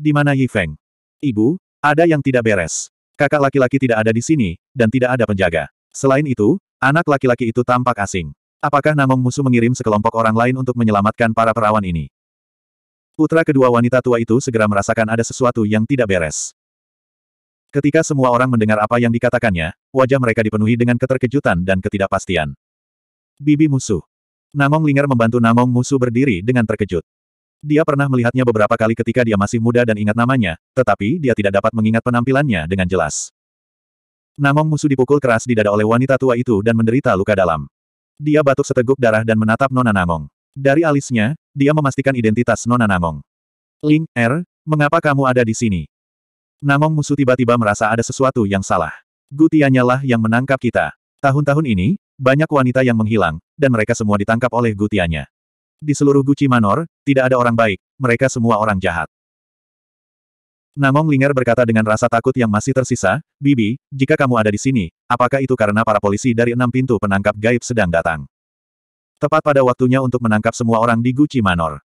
Di mana Yi Feng? Ibu, ada yang tidak beres. Kakak laki-laki tidak ada di sini, dan tidak ada penjaga. Selain itu, Anak laki-laki itu tampak asing. Apakah Namong Musu mengirim sekelompok orang lain untuk menyelamatkan para perawan ini? Putra kedua wanita tua itu segera merasakan ada sesuatu yang tidak beres. Ketika semua orang mendengar apa yang dikatakannya, wajah mereka dipenuhi dengan keterkejutan dan ketidakpastian. Bibi Musu. Namong Lingar membantu Namong Musu berdiri dengan terkejut. Dia pernah melihatnya beberapa kali ketika dia masih muda dan ingat namanya, tetapi dia tidak dapat mengingat penampilannya dengan jelas. Namong musuh dipukul keras di dada oleh wanita tua itu dan menderita luka dalam. Dia batuk seteguk darah dan menatap Nona Namong. Dari alisnya, dia memastikan identitas Nona Namong. Ling, Er, mengapa kamu ada di sini? Namong musuh tiba-tiba merasa ada sesuatu yang salah. Gutianya lah yang menangkap kita. Tahun-tahun ini, banyak wanita yang menghilang, dan mereka semua ditangkap oleh Gutianya. Di seluruh Guci Manor, tidak ada orang baik, mereka semua orang jahat. Namong Linger berkata dengan rasa takut yang masih tersisa, Bibi, jika kamu ada di sini, apakah itu karena para polisi dari enam pintu penangkap gaib sedang datang? Tepat pada waktunya untuk menangkap semua orang di Gucci Manor.